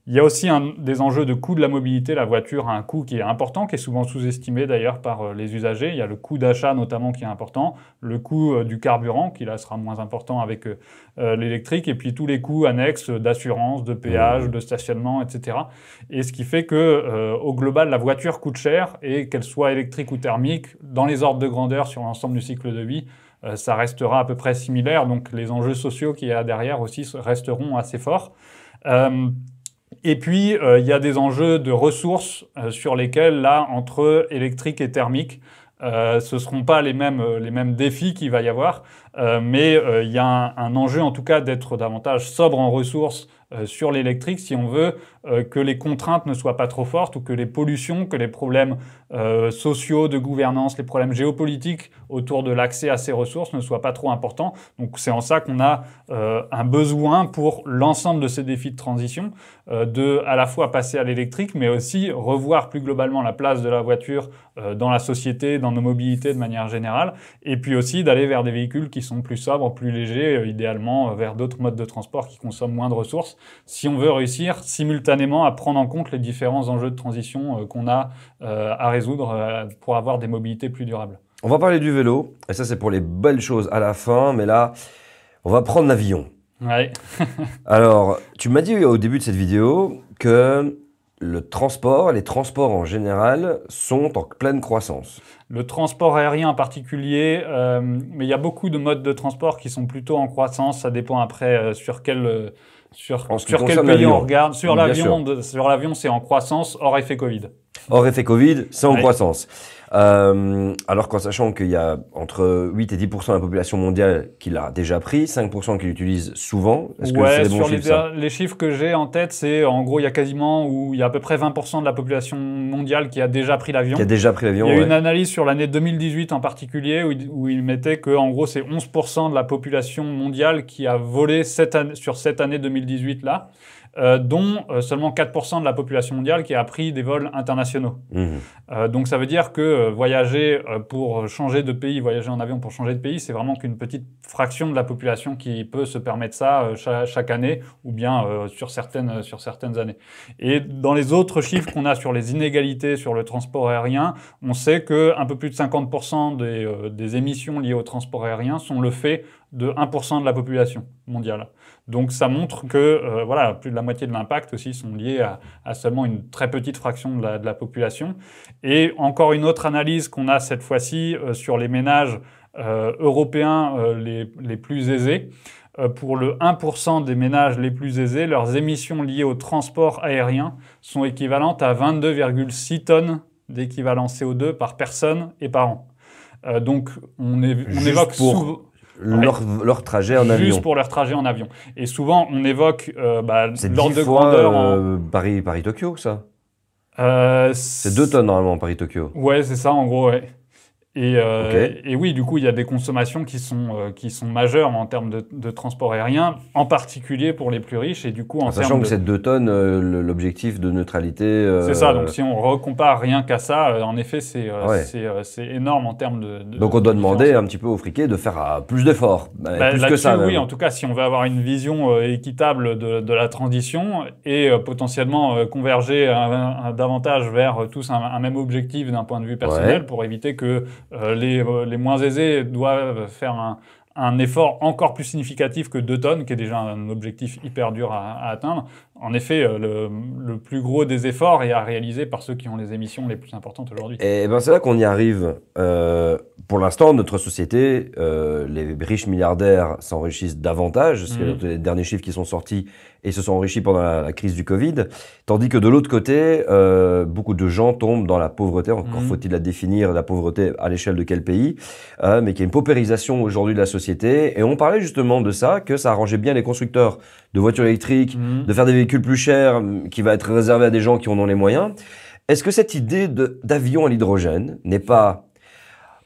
Il y a aussi un, des enjeux de coût de la mobilité. La voiture a un coût qui est important, qui est souvent sous-estimé d'ailleurs par euh, les usagers. Il y a le coût d'achat notamment qui est important, le coût euh, du carburant qui là sera moins important avec euh, l'électrique, et puis tous les coûts annexes d'assurance, de péage, mmh. de stationnement, etc. Et ce qui fait que au global, la voiture coûte cher et qu'elle soit électrique ou thermique, dans les ordres de grandeur sur l'ensemble du cycle de vie, ça restera à peu près similaire. Donc les enjeux sociaux qu'il y a derrière aussi resteront assez forts. Et puis, euh, il y a des enjeux de ressources euh, sur lesquels, là, entre électrique et thermique, euh, ce ne seront pas les mêmes, les mêmes défis qu'il va y avoir, mais il y a un, enjeu en tout cas d'être davantage sobre en ressources euh, sur l'électrique si on veut euh, que les contraintes ne soient pas trop fortes ou que les pollutions, que les problèmes euh, sociaux, de gouvernance, les problèmes géopolitiques autour de l'accès à ces ressources ne soient pas trop importants. Donc c'est en ça qu'on a un besoin pour l'ensemble de ces défis de transition de à la fois passer à l'électrique mais aussi revoir plus globalement la place de la voiture dans la société, dans nos mobilités de manière générale et puis aussi d'aller vers des véhicules qui sont plus sobres, plus légers, idéalement vers d'autres modes de transport qui consomment moins de ressources si on veut réussir simultanément à prendre en compte les différents enjeux de transition euh, qu'on a euh, à résoudre euh, pour avoir des mobilités plus durables. On va parler du vélo, et ça c'est pour les belles choses à la fin, mais là, on va prendre l'avion. Ouais. Alors, tu m'as dit au début de cette vidéo que le transport, les transports en général, sont en pleine croissance. Le transport aérien en particulier, mais il y a beaucoup de modes de transport qui sont plutôt en croissance. Ça dépend après sur quel... Sur, quel pays on regarde Sur l'avion, c'est en croissance hors effet Covid. Hors effet Covid, c'est en croissance. Euh, alors qu'en sachant qu'il y a entre 8 et 10 de la population mondiale qui l'a déjà pris, 5 qui l'utilise souvent. Est-ce que c'est bon les, les, chiffres que j'ai en tête, c'est en gros, il y a quasiment ou il y a à peu près 20 de la population mondiale qui a déjà pris l'avion. Qui a déjà pris l'avion. Il y a une analyse sur l'année 2018 en particulier où, où il mettait que en gros, c'est 11 de la population mondiale qui a volé cette année, sur cette année 2018 là. Euh, dont euh, seulement 4% de la population mondiale qui a pris des vols internationaux. Mmh. Euh, donc ça veut dire que voyager pour changer de pays, voyager en avion pour changer de pays, c'est vraiment qu'une petite fraction de la population qui peut se permettre ça chaque, année ou bien sur, certaines, sur certaines années. Et dans les autres chiffres qu'on a sur les inégalités sur le transport aérien, on sait qu'un peu plus de 50% des, des émissions liées au transport aérien sont le fait de 1% de la population mondiale. Donc ça montre que euh, voilà, plus de la moitié de l'impact aussi sont liés à, seulement une très petite fraction de la, de la, population. Et encore une autre analyse qu'on a cette fois-ci euh, sur les ménages euh, européens les, les, plus aisés. pour le 1% des ménages les plus aisés, leurs émissions liées au transport aérien sont équivalentes à 22,6 tonnes d'équivalent CO2 par personne et par an. donc on, est, évoque pour souvent leur, trajet en avion. Juste pour leur trajet en avion. Et souvent, on évoque euh, bah, l'ordre de euh, en... Paris, Paris-Tokyo, ça euh, C'est deux tonnes normalement, Paris-Tokyo. Ouais, c'est ça, en gros, ouais. Euh, et, oui, du coup, il y a des consommations qui sont, euh, qui sont majeures en termes de, transport aérien, en particulier pour les plus riches. Et du coup, en Sachant que de... c'est 2 tonnes, euh, l'objectif de neutralité. C'est ça, donc si on recompare rien qu'à ça, en effet, c'est c'est énorme en termes de, donc on doit demander un petit peu aux friquets de faire plus d'efforts. Bah, plus que ça. Oui, en tout cas, si on veut avoir une vision équitable de, la transition et potentiellement converger davantage vers tous un, même objectif d'un point de vue personnel pour éviter que. Euh, euh, les, moins aisés doivent faire un, effort encore plus significatif que 2 tonnes, qui est déjà un objectif hyper dur à, atteindre. En effet, euh, le, plus gros des efforts est à réaliser par ceux qui ont les émissions les plus importantes aujourd'hui. Et, ben c'est là qu'on y arrive pour l'instant, notre société, euh, les riches milliardaires s'enrichissent davantage, c'est mhm. les derniers chiffres qui sont sortis et se sont enrichis pendant la, crise du Covid, tandis que de l'autre côté, euh, beaucoup de gens tombent dans la pauvreté, encore mhm. faut-il la définir, la pauvreté à l'échelle de quel pays, euh, mais qu'il y a une paupérisation aujourd'hui de la société, et on parlait justement de ça, que ça arrangeait bien les constructeurs de voitures électriques, mhm. de faire des véhicules plus chers, mm, qui va être réservé à des gens qui en ont les moyens. Est-ce que cette idée d'avion à l'hydrogène n'est pas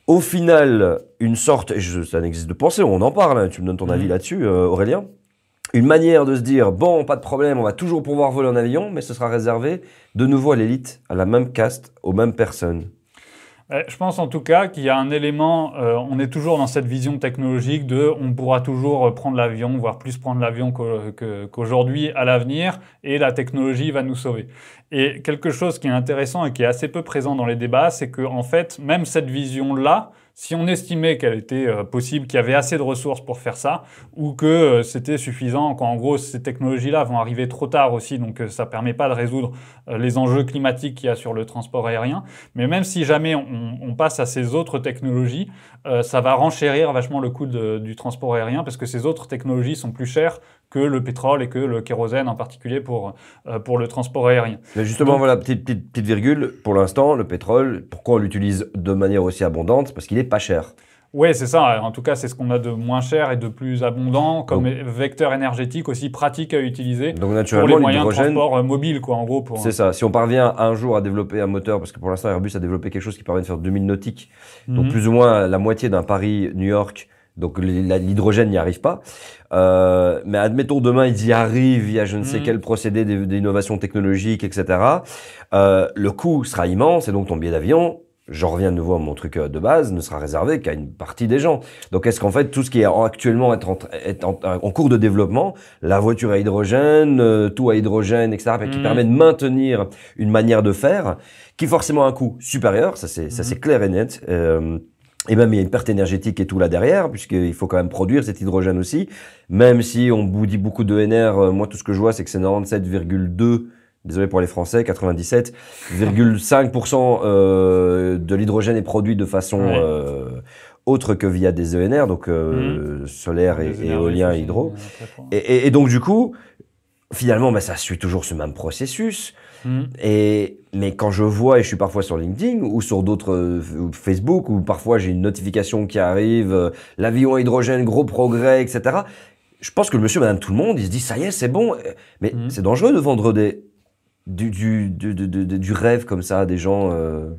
au final, une sorte, et ça n'existe de pensée, on en parle, hein, tu me donnes ton mm. avis là-dessus, euh, Aurélien une manière de se dire bon, pas de problème, on va toujours pouvoir voler en avion, mais ce sera réservé de nouveau à l'élite, à la même caste, aux mêmes personnes. Euh, je pense en tout cas qu'il y a un élément, euh, on est toujours dans cette vision technologique de on pourra toujours prendre l'avion, voire plus prendre l'avion qu'aujourd'hui à l'avenir, et la technologie va nous sauver. Et quelque chose qui est intéressant et qui est assez peu présent dans les débats, c'est que en fait, même cette vision-là, si on estimait qu'elle était euh, possible, qu'il y avait assez de ressources pour faire ça, ou que euh, c'était suffisant, qu'en gros ces technologies-là vont arriver trop tard aussi, donc euh, ça ne permet pas de résoudre les enjeux climatiques qu'il y a sur le transport aérien. Mais même si jamais on, passe à ces autres technologies, ça va renchérir vachement le coût du transport aérien parce que ces autres technologies sont plus chères que le pétrole et que le kérosène en particulier pour, euh, pour le transport aérien. justement, voilà, petite, petite, petite virgule, pour l'instant, le pétrole, pourquoi on l'utilise de manière aussi abondante Parce qu'il n'est pas cher. Oui, c'est ça. En tout cas, c'est ce qu'on a de moins cher et de plus abondant comme vecteur énergétique aussi pratique à utiliser Donc, naturellement, pour les moyens de transport euh, mobile, quoi, en gros. C'est ça. Si on parvient un jour à développer un moteur, parce que pour l'instant, Airbus a développé quelque chose qui parvient de faire 2000 nautiques. Donc, mhm. plus ou moins la moitié d'un Paris-New York donc l'hydrogène n'y arrive pas. Euh, mais admettons demain ils y arrivent via je ne sais mm. quel procédé d'innovation technologique, etc. Euh, le coût sera immense et donc ton billet d'avion, j'en reviens de nouveau à mon truc euh, de base, ne sera réservé qu'à une partie des gens. Donc est-ce qu'en fait tout ce qui est actuellement en, cours de développement, la voiture à hydrogène, tout à hydrogène, etc., qui mm. permet de maintenir une manière de faire qui forcément a un coût supérieur, ça c'est mm. clair et net. Et eh ben, même il y a une perte énergétique et tout là derrière, puisqu'il faut quand même produire cet hydrogène aussi. Même si on dit beaucoup de euh, moi tout ce que je vois c'est que c'est 97,2 désolé pour les Français, 97,5% euh, de l'hydrogène est produit de façon euh, autre que via des ENR, donc mhm. solaire et, éolien, hydro. Et, et, donc du coup, finalement, ben ça suit toujours ce même processus. Hmm. Et, mais quand je vois, et je suis parfois sur LinkedIn ou sur d'autres euh, Facebook, ou parfois j'ai une notification qui arrive, euh, l'avion à hydrogène, gros progrès, etc. Je pense que le monsieur, madame, tout le monde, il se dit, ça y est, c'est bon. Mais hmm. c'est dangereux de vendre des, du, du, rêve comme ça à des gens. Euh,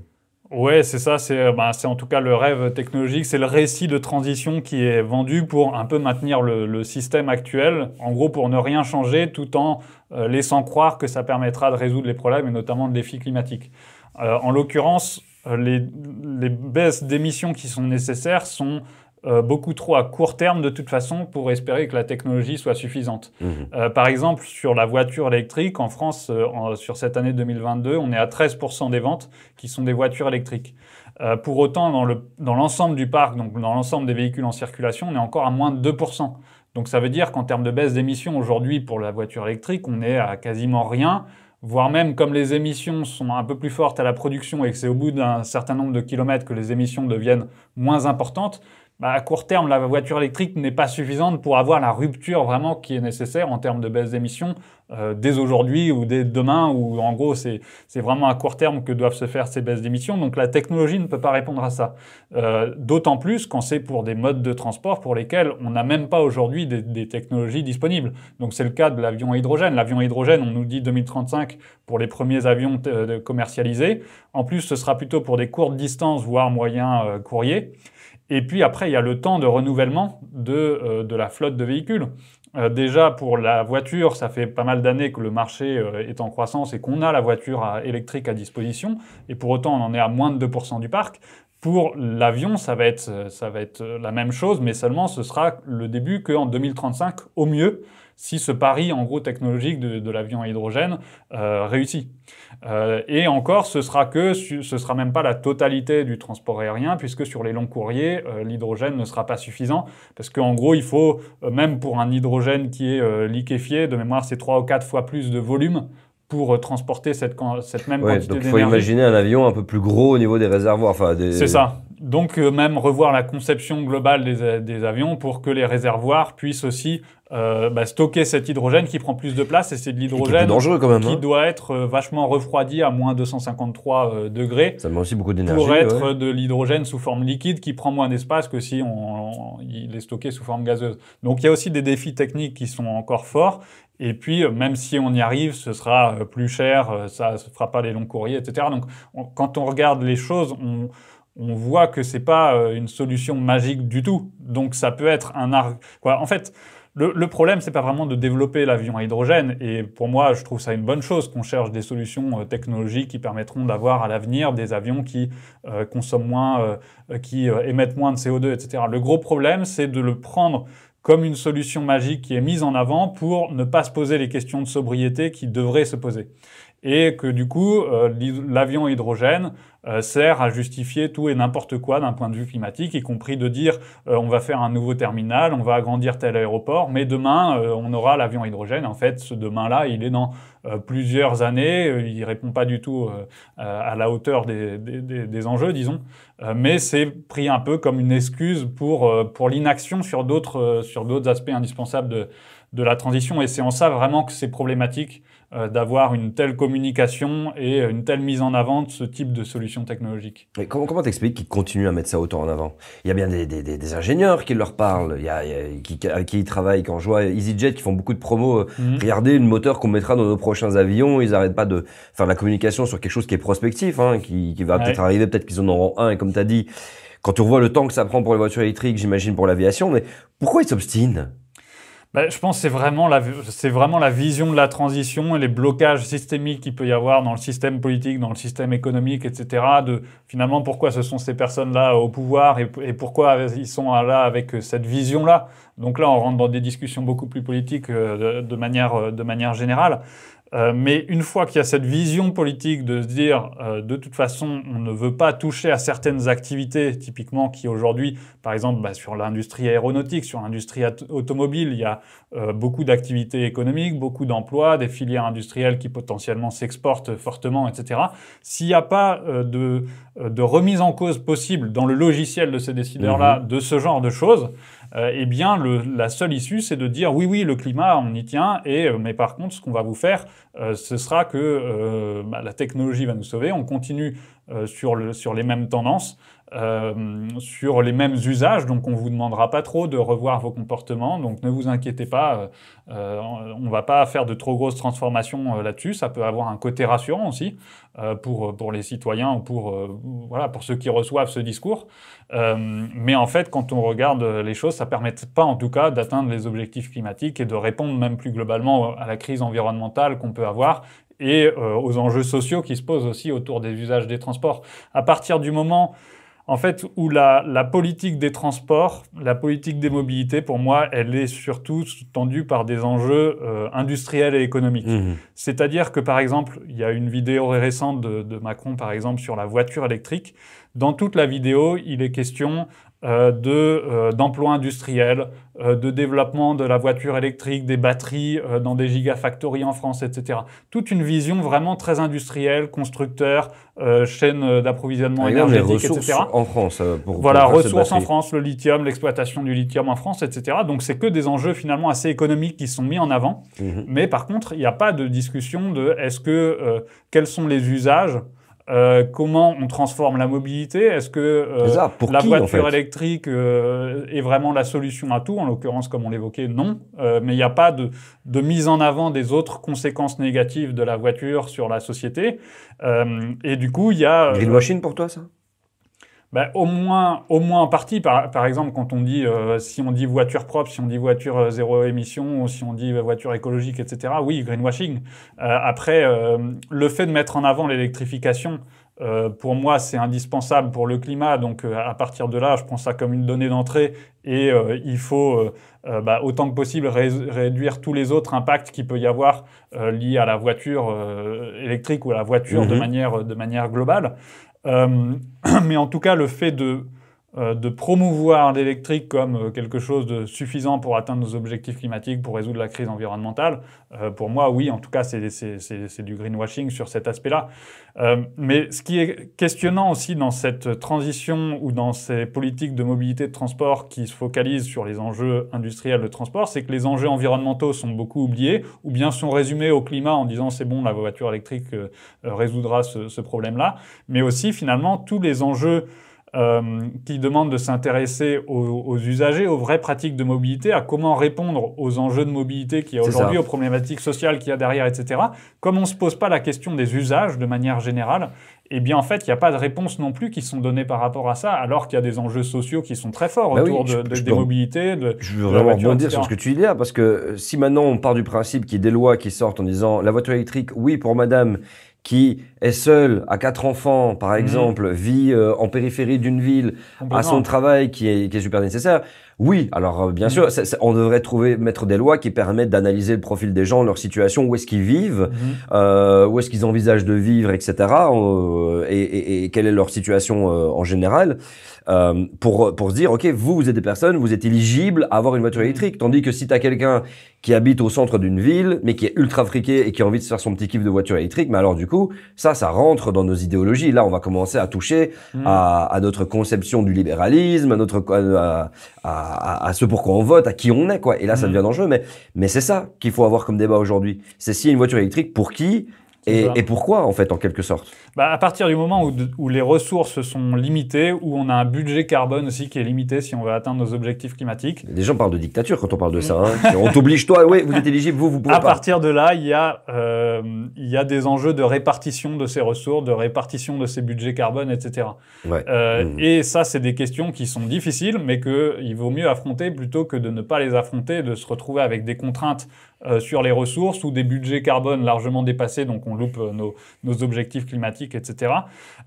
Ouais, c'est ça, c'est euh, bah, en tout cas le rêve technologique, c'est le récit de transition qui est vendu pour un peu maintenir le, système actuel, en gros pour ne rien changer tout en euh, laissant croire que ça permettra de résoudre les problèmes et notamment le défi climatique. Euh, en l'occurrence, les, les, baisses d'émissions qui sont nécessaires sont euh, beaucoup trop à court terme de toute façon pour espérer que la technologie soit suffisante. Mmh. Euh, par exemple, sur la voiture électrique, en France, euh, sur cette année 2022, on est à 13% des ventes qui sont des voitures électriques. pour autant, dans l'ensemble du parc, donc dans l'ensemble des véhicules en circulation, on est encore à moins de 2%. Donc ça veut dire qu'en termes de baisse d'émissions aujourd'hui pour la voiture électrique, on est à quasiment rien voire même comme les émissions sont un peu plus fortes à la production et que c'est au bout d'un certain nombre de kilomètres que les émissions deviennent moins importantes, bah, à court terme, la voiture électrique n'est pas suffisante pour avoir la rupture vraiment qui est nécessaire en termes de baisse d'émissions euh, dès aujourd'hui ou dès demain, ou en gros, c'est vraiment à court terme que doivent se faire ces baisses d'émissions. Donc la technologie ne peut pas répondre à ça. Euh, d'autant plus quand c'est pour des modes de transport pour lesquels on n'a même pas aujourd'hui des, technologies disponibles. Donc c'est le cas de l'avion à hydrogène. L'avion à hydrogène, on nous dit 2035 pour les premiers avions euh, commercialisés. En plus, ce sera plutôt pour des courtes distances, voire moyens courriers. courrier. Et puis après, il y a le temps de renouvellement de, euh, la flotte de véhicules. Euh, déjà, pour la voiture, ça fait pas mal d'années que le marché euh, est en croissance et qu'on a la voiture électrique à disposition. Et pour autant, on en est à moins de 2% du parc. Pour l'avion, ça ça va être la même chose, mais seulement ce sera le début qu'en 2035 au mieux si ce pari en gros technologique de, l'avion à hydrogène euh, réussit. Euh, et encore, ce sera que ce sera même pas la totalité du transport aérien, puisque sur les longs courriers, euh, l'hydrogène ne sera pas suffisant, parce qu'en gros, il faut même pour un hydrogène qui est liquéfié, de mémoire, c'est 3 ou 4 fois plus de volume pour transporter cette, cette même quantité d'énergie. Il faut imaginer un avion un peu plus gros au niveau des réservoirs. Enfin, C'est ça. Donc même revoir la conception globale des, avions pour que les réservoirs puissent aussi euh, bah, stocker cet hydrogène qui prend plus de place et c'est de l'hydrogène qui hein. doit être euh, vachement refroidi à moins 253 euh, degrés. Ça met aussi beaucoup d'énergie. Pour être de l'hydrogène sous forme liquide qui prend moins d'espace que si on, il est stocké sous forme gazeuse. Donc il y a aussi des défis techniques qui sont encore forts. Et puis, même si on y arrive, ce sera plus cher, ça ne fera pas les longs courriers, etc. Donc, quand on regarde les choses, on, on voit que c'est pas une solution magique du tout. Donc, ça peut être un... Quoi. En fait, le, problème, c'est pas vraiment de développer l'avion à hydrogène. Et pour moi, je trouve ça une bonne chose qu'on cherche des solutions euh, technologiques qui permettront d'avoir à l'avenir des avions qui euh, consomment moins, euh, qui émettent moins de CO2, etc. Le gros problème, c'est de le prendre comme une solution magique qui est mise en avant pour ne pas se poser les questions de sobriété qui devraient se poser et que du coup, euh, l'avion hydrogène euh, sert à justifier tout et n'importe quoi d'un point de vue climatique, y compris de dire euh, on va faire un nouveau terminal, on va agrandir tel aéroport, mais demain on aura l'avion hydrogène. En fait, ce demain-là, il est dans plusieurs années, il répond pas du tout à la hauteur des, des, enjeux, disons, mais c'est pris un peu comme une excuse pour, pour l'inaction sur d'autres aspects indispensables de, de la transition, et c'est en ça vraiment que c'est problématique euh, d'avoir une telle communication et euh, une telle mise en avant de ce type de solution technologique. Mais comment t'expliques qu'ils continuent à mettre ça autant en avant Il y a bien des, des, ingénieurs qui leur parlent, il y a, qui, avec qui ils travaillent. Quand je vois EasyJet qui font beaucoup de promos, euh, mhm. regardez le moteur qu'on mettra dans nos prochains avions, ils n'arrêtent pas de faire de la communication sur quelque chose qui est prospectif, hein, qui, qui, va peut-être arriver, peut-être qu'ils en auront un, et comme tu as dit, quand on voit le temps que ça prend pour les voitures électriques, j'imagine pour l'aviation, mais pourquoi ils s'obstinent ben, je pense que c'est vraiment, la, c'est vraiment la vision de la transition et les blocages systémiques qu'il peut y avoir dans le système politique, dans le système économique, etc. De finalement pourquoi ce sont ces personnes-là au pouvoir et, pourquoi ils sont là avec cette vision-là. Donc là, on rentre dans des discussions beaucoup plus politiques euh, de, manière, euh, de manière générale. Euh, mais une fois qu'il y a cette vision politique de se dire, euh, de toute façon, on ne veut pas toucher à certaines activités, typiquement qui aujourd'hui, par exemple, bah, sur l'industrie aéronautique, sur l'industrie automobile, il y a euh, beaucoup d'activités économiques, beaucoup d'emplois, des filières industrielles qui potentiellement s'exportent fortement, etc. S'il n'y a pas de, remise en cause possible dans le logiciel de ces décideurs-là mm-hmm. de ce genre de choses, euh, eh bien, la seule issue, c'est de dire oui, oui, le climat, on y tient, et, euh, mais par contre, ce qu'on va vous faire, euh, ce sera que bah, la technologie va nous sauver, on continue sur les mêmes tendances, euh, sur les mêmes usages, donc on ne vous demandera pas trop de revoir vos comportements, donc ne vous inquiétez pas, euh, euh, on ne va pas faire de trop grosses transformations là-dessus, ça peut avoir un côté rassurant aussi pour, pour les citoyens ou pour, voilà, pour ceux qui reçoivent ce discours. mais en fait, quand on regarde les choses, ça ne permet pas en tout cas d'atteindre les objectifs climatiques et de répondre même plus globalement à la crise environnementale qu'on peut avoir et aux enjeux sociaux qui se posent aussi autour des usages des transports. À partir du moment en fait, où la, politique des transports, la politique des mobilités, pour moi, elle est surtout tendue par des enjeux euh, industriels et économiques. Mmh. C'est-à-dire que, par exemple, il y a une vidéo récente de, Macron, par exemple, sur la voiture électrique. Dans toute la vidéo, il est question euh, de, euh, d'emplois industriels, euh, de développement de la voiture électrique, des batteries dans des gigafactories en France, etc. Toute une vision vraiment très industrielle, constructeur, chaîne d'approvisionnement ah énergétique, ressources etc. En France, pour, voilà, ressources en France, le lithium, l'exploitation du lithium en France, etc. Donc c'est que des enjeux finalement assez économiques qui sont mis en avant. Mhm. Mais par contre, il n'y a pas de discussion de est-ce que quels sont les usages euh, comment on transforme la mobilité Est-ce que euh, la voiture électrique euh, est vraiment la solution à tout En l'occurrence, comme on l'évoquait, non. mais il n'y a pas de, mise en avant des autres conséquences négatives de la voiture sur la société. et du coup, il y a... Greenwashing pour toi, ça ben, au, moins, au moins en partie, par, par exemple, quand on dit, euh, si on dit voiture propre, si on dit voiture euh, zéro émission, si on dit voiture écologique, etc., oui, greenwashing. Euh, après, le fait de mettre en avant l'électrification, pour moi, c'est indispensable pour le climat. Donc, à partir de là, je prends ça comme une donnée d'entrée et il faut, bah, autant que possible, réduire tous les autres impacts qu'il peut y avoir liés à la voiture électrique ou à la voiture de, mhm. manière, de manière globale. Euh, mais en tout cas, le fait de euh, de promouvoir l'électrique comme euh, quelque chose de suffisant pour atteindre nos objectifs climatiques, pour résoudre la crise environnementale, euh, pour moi, oui, en tout cas, c'est, c'est, c'est, c'est du greenwashing sur cet aspect-là. mais ce qui est questionnant aussi dans cette transition ou dans ces politiques de mobilité de transport qui se focalisent sur les enjeux industriels de transport, c'est que les enjeux environnementaux sont beaucoup oubliés ou bien sont résumés au climat en disant c'est bon, la voiture électrique résoudra ce problème-là. Mais aussi, finalement, tous les enjeux euh, qui demande de s'intéresser aux, usagers, aux vraies pratiques de mobilité, à comment répondre aux enjeux de mobilité qu'il y a aujourd'hui, aux problématiques sociales qu'il y a derrière, etc. Comme on ne se pose pas la question des usages de manière générale, eh bien en fait, il n'y a pas de réponse non plus qui sont données par rapport à ça, alors qu'il y a des enjeux sociaux qui sont très forts bah autour de, de des mobilités. je veux vraiment rebondir sur ce que tu dis là, parce que si maintenant on part du principe qu'il y ait des lois qui sortent en disant la voiture électrique, oui pour madame, qui est seul, a quatre enfants, par mhm. exemple, vit euh, en périphérie d'une ville, a son travail qui est, qui est, super nécessaire. Oui, alors euh, bien mhm. sûr, on devrait trouver mettre des lois qui permettent d'analyser le profil des gens, leur situation, où est-ce qu'ils vivent, mhm. euh, où est-ce qu'ils envisagent de vivre, etc. Euh, et, et, et, quelle est leur situation en général, pour pour se dire, ok, vous, vous êtes des personnes, vous êtes éligibles à avoir une voiture électrique, tandis que si tu as quelqu'un qui habite au centre d'une ville, mais qui est ultra friqué et qui a envie de se faire son petit kiff de voiture électrique, mais alors du coup, ça, ça rentre dans nos idéologies. Là, on va commencer à toucher hmm. à, notre conception du libéralisme, à notre à, ce pour quoi on vote, à qui on est, quoi. Et là, ça hmm. devient dangereux. Mais mais c'est ça qu'il faut avoir comme débat aujourd'hui. C'est si une voiture électrique pour qui et, pourquoi, en fait, en quelque sorte bah, À partir du moment où, où, les ressources sont limitées, où on a un budget carbone aussi qui est limité si on veut atteindre nos objectifs climatiques. Les gens parlent de dictature quand on parle de ça. Mm. Hein. on t'oblige, toi, oui, vous êtes éligible, vous, vous pouvez. À partir de là, il y, a, euh, il y a des enjeux de répartition de ces ressources, de répartition de ces budgets carbone, etc. Euh, mm. Et ça, c'est des questions qui sont difficiles, mais qu'il vaut mieux affronter plutôt que de ne pas les affronter, de se retrouver avec des contraintes euh, sur les ressources ou des budgets carbone largement dépassés, donc on loupe nos, nos objectifs climatiques etc.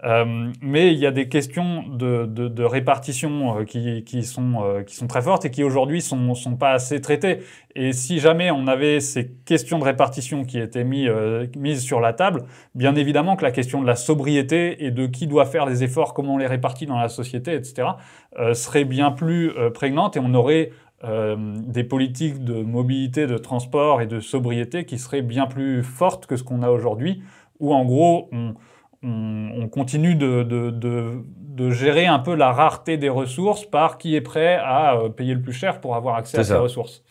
Euh, mais il y a des questions de, répartition euh, qui, sont, euh, qui, sont, très fortes et qui aujourd'hui ne sont, pas assez traitées. Et si jamais on avait ces questions de répartition qui étaient mises sur la table, bien évidemment que la question de la sobriété et de qui doit faire les efforts, comment on les répartit dans la société, etc., serait bien plus prégnante et on aurait des politiques de mobilité, de transport et de sobriété qui seraient bien plus fortes que ce qu'on a aujourd'hui, où en gros on, on, continue de, de, de, gérer un peu la rareté des ressources par qui est prêt à euh, payer le plus cher pour avoir accès à ces ressources.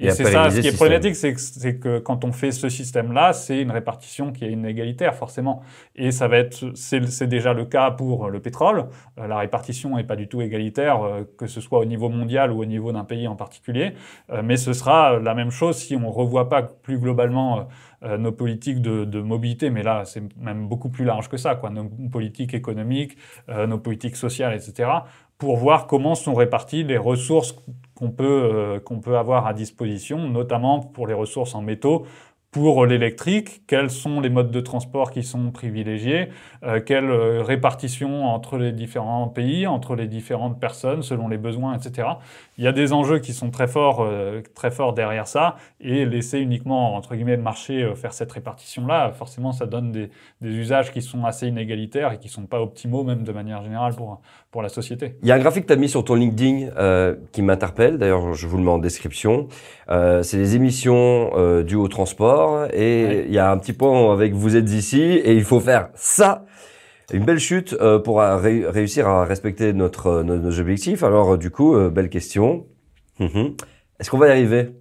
Et, c'est ça, ce qui est problématique, c'est que, que, quand on fait ce système-là, c'est une répartition qui est inégalitaire, forcément. Et ça va être, c'est déjà le cas pour le pétrole. Euh, la répartition n'est pas du tout égalitaire, euh, que ce soit au niveau mondial ou au niveau d'un pays en particulier. mais ce sera la même chose si on ne revoit pas plus globalement euh, nos politiques de, mobilité, mais là c'est même beaucoup plus large que ça, quoi, nos politiques économiques, euh, nos politiques sociales, etc., pour voir comment sont réparties les ressources qu'on peut, euh, qu'on peut avoir à disposition, notamment pour les ressources en métaux pour l'électrique, quels sont les modes de transport qui sont privilégiés, euh, quelle euh, répartition entre les différents pays, entre les différentes personnes, selon les besoins, etc. Il y a des enjeux qui sont très forts, euh, très forts derrière ça, et laisser uniquement, entre guillemets, le marché faire cette répartition-là, forcément, ça donne des, des, usages qui sont assez inégalitaires et qui ne sont pas optimaux, même de manière générale, pour, pour la société. Il y a un graphique que tu as mis sur ton LinkedIn euh, qui m'interpelle, d'ailleurs je vous le mets en description. Euh, c'est les émissions euh, dues au transport et il y a un petit point avec vous êtes ici et il faut faire ça. Une belle chute euh, pour réussir à respecter notre, nos, objectifs. Alors du coup, belle question. Hum, hum. Est-ce qu'on va y arriver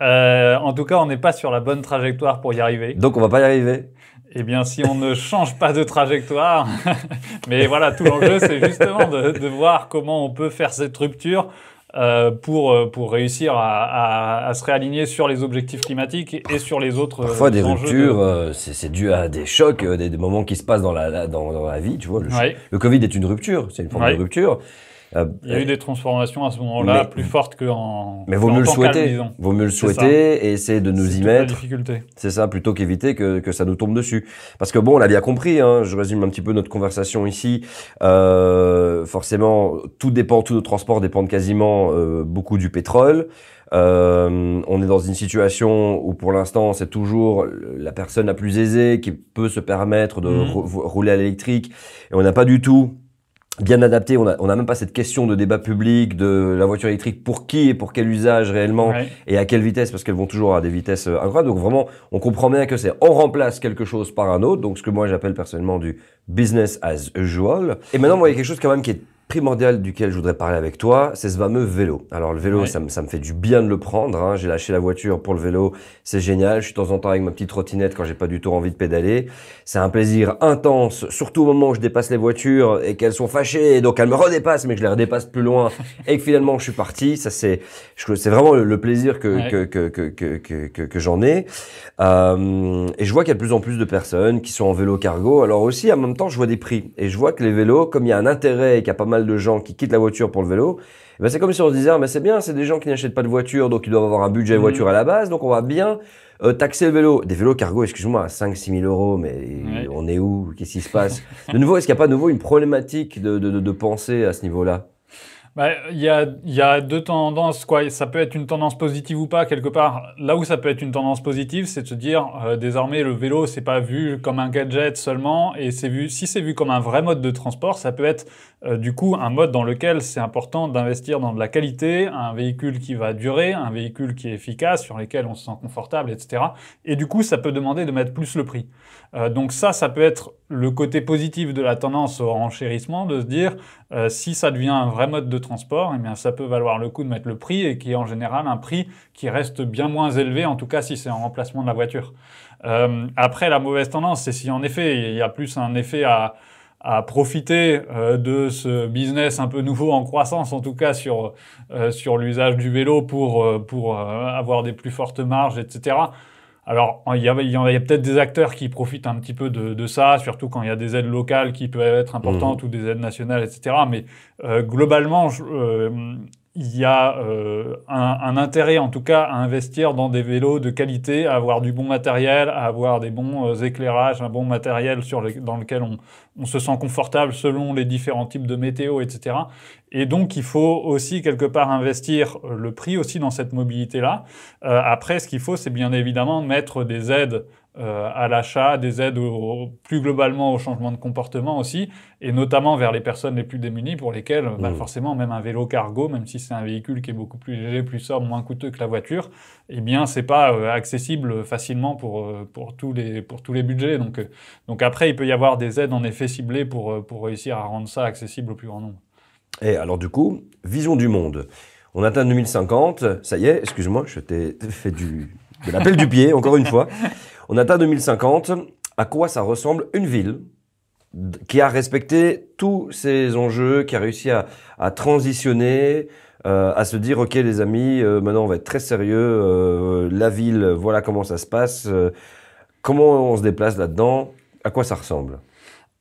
En tout cas, on n'est pas sur la bonne trajectoire pour y arriver. Donc, on va pas y arriver. Eh bien, si on ne change pas de trajectoire, mais voilà, tout l'enjeu, c'est justement de, de, voir comment on peut faire cette rupture euh, pour, euh, pour réussir à, à, se réaligner sur les objectifs climatiques et sur les autres. Euh, Parfois, des ruptures, euh, c'est dû à des chocs, des, moments qui se passent dans la, dans, la vie, tu vois. Le, Covid est une rupture, c'est une forme de rupture. Euh, il y a eu euh, des transformations à ce moment-là plus fortes qu'en. Mais vaut mieux le souhaiter. vaut mieux le souhaiter et essayer de nous y mettre. C'est ça, plutôt qu'éviter que, que, ça nous tombe dessus. Parce que bon, on l'a bien compris. Hein, je résume un petit peu notre conversation ici. Euh, forcément, tout dépend, tout nos transport dépendent quasiment euh, beaucoup du pétrole. Euh, on est dans une situation où pour l'instant c'est toujours la personne la plus aisée qui peut se permettre de mhm. rouler à l'électrique et on n'a pas du tout bien adapté. On n'a on a même pas cette question de débat public de la voiture électrique pour qui et pour quel usage réellement et à quelle vitesse parce qu'elles vont toujours à des vitesses euh, incroyables. Donc vraiment, on comprend bien que c'est on remplace quelque chose par un autre. Donc ce que moi j'appelle personnellement du business as usual. Et maintenant, moi, il y quelque chose quand même qui est primordial duquel je voudrais parler avec toi, c'est ce fameux vélo. Alors le vélo, ça, me, fait du bien de le prendre. Hein. J'ai lâché la voiture pour le vélo, c'est génial. Je suis de temps en temps avec ma petite trottinette quand j'ai pas du tout envie de pédaler. C'est un plaisir intense, surtout au moment où je dépasse les voitures et qu'elles sont fâchées, donc elles me redépassent, mais je les redépasse plus loin et que finalement je suis parti. Ça c'est, c'est vraiment le, plaisir que, j'en ai. Euh, et je vois qu'il y a de plus en plus de personnes qui sont en vélo cargo. Alors aussi, en même temps, je vois des prix et je vois que les vélos, comme il y a un intérêt et qu'il y a pas mal de gens qui quittent la voiture pour le vélo. Eh ben, c'est comme si on se disait, ah, mais c'est bien, c'est des gens qui n'achètent pas de voiture, donc ils doivent avoir un budget mhm. voiture à la base, donc on va bien euh, taxer le vélo. Des vélos cargo, excuse-moi, à 5 6 000 euros, mais on est où Qu'est-ce qui se passe De nouveau, est-ce qu'il n'y a pas de nouveau une problématique de, pensée à ce niveau-là bah, il y, a, deux tendances. Quoi. Ça peut être une tendance positive ou pas, quelque part. Là où ça peut être une tendance positive, c'est de se dire euh, désormais le vélo, c'est pas vu comme un gadget seulement. Et vu, si c'est vu comme un vrai mode de transport, ça peut être euh, du coup, un mode dans lequel c'est important d'investir dans de la qualité, un véhicule qui va durer, un véhicule qui est efficace, sur lequel on se sent confortable, etc. Et du coup, ça peut demander de mettre plus le prix. Euh, donc ça, ça peut être le côté positif de la tendance au renchérissement, de se dire euh, si ça devient un vrai mode de transport, eh bien ça peut valoir le coup de mettre le prix et qui est en général un prix qui reste bien moins élevé, en tout cas si c'est en remplacement de la voiture. après, la mauvaise tendance, c'est si en effet il y a plus un effet à à profiter euh, de ce business un peu nouveau en croissance, en tout cas sur, euh, sur l'usage du vélo pour, euh, pour avoir des plus fortes marges, etc. Alors, il y a, y a, peut-être des acteurs qui profitent un petit peu de, de ça, surtout quand il y a des aides locales qui peuvent être importantes mmh. ou des aides nationales, etc. Mais globalement, il y a un, intérêt, en tout cas, à investir dans des vélos de qualité, à avoir du bon matériel, à avoir des bons éclairages, un bon matériel sur dans lequel on, on se sent confortable selon les différents types de météo, etc. Et donc, il faut aussi quelque part investir euh, le prix aussi dans cette mobilité-là. Euh, après, ce qu'il faut, c'est bien évidemment mettre des aides euh, à l'achat, des aides plus globalement au changement de comportement aussi, et notamment vers les personnes les plus démunies pour lesquelles, bah, mmh. forcément, même un vélo cargo, même si c'est un véhicule qui est beaucoup plus léger, plus sobre, moins coûteux que la voiture, eh bien, c'est pas accessible facilement pour, pour, tous les, pour tous les budgets. Donc, donc après, il peut y avoir des aides en effet ciblé pour, euh, pour réussir à rendre ça accessible au plus grand nombre. Et alors du coup, vision du monde. On atteint 2050, ça y est, excuse-moi, je t'ai fait du, de l'appel du pied, encore une fois. On atteint 2050, à quoi ça ressemble une ville qui a respecté tous ces enjeux, qui a réussi à, transitionner, euh, à se dire ok les amis, euh, maintenant on va être très sérieux, la ville, voilà comment ça se passe, comment on se déplace là-dedans, à quoi ça ressemble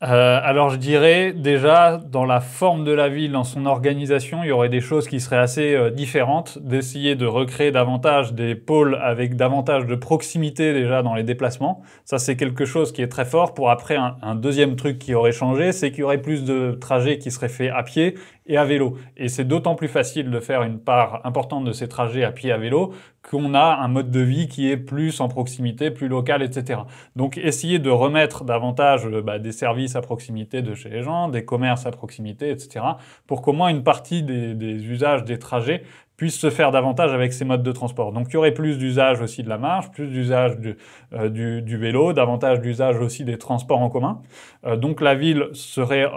euh, alors je dirais déjà dans la forme de la ville, dans son organisation, il y aurait des choses qui seraient assez euh, différentes, d'essayer de recréer davantage des pôles avec davantage de proximité déjà dans les déplacements. Ça c'est quelque chose qui est très fort. Pour après un, un deuxième truc qui aurait changé, c'est qu'il y aurait plus de trajets qui seraient faits à pied et à vélo. Et c'est d'autant plus facile de faire une part importante de ces trajets à pied à vélo qu'on a un mode de vie qui est plus en proximité, plus local, etc. Donc essayer de remettre davantage euh, bah, des services à proximité de chez les gens, des commerces à proximité, etc. pour qu'au moins une partie des, usages des trajets puisse se faire davantage avec ces modes de transport. Donc il y aurait plus d'usage aussi de la marche, plus d'usage du, euh, vélo, davantage d'usage aussi des transports en commun. Euh, donc la ville serait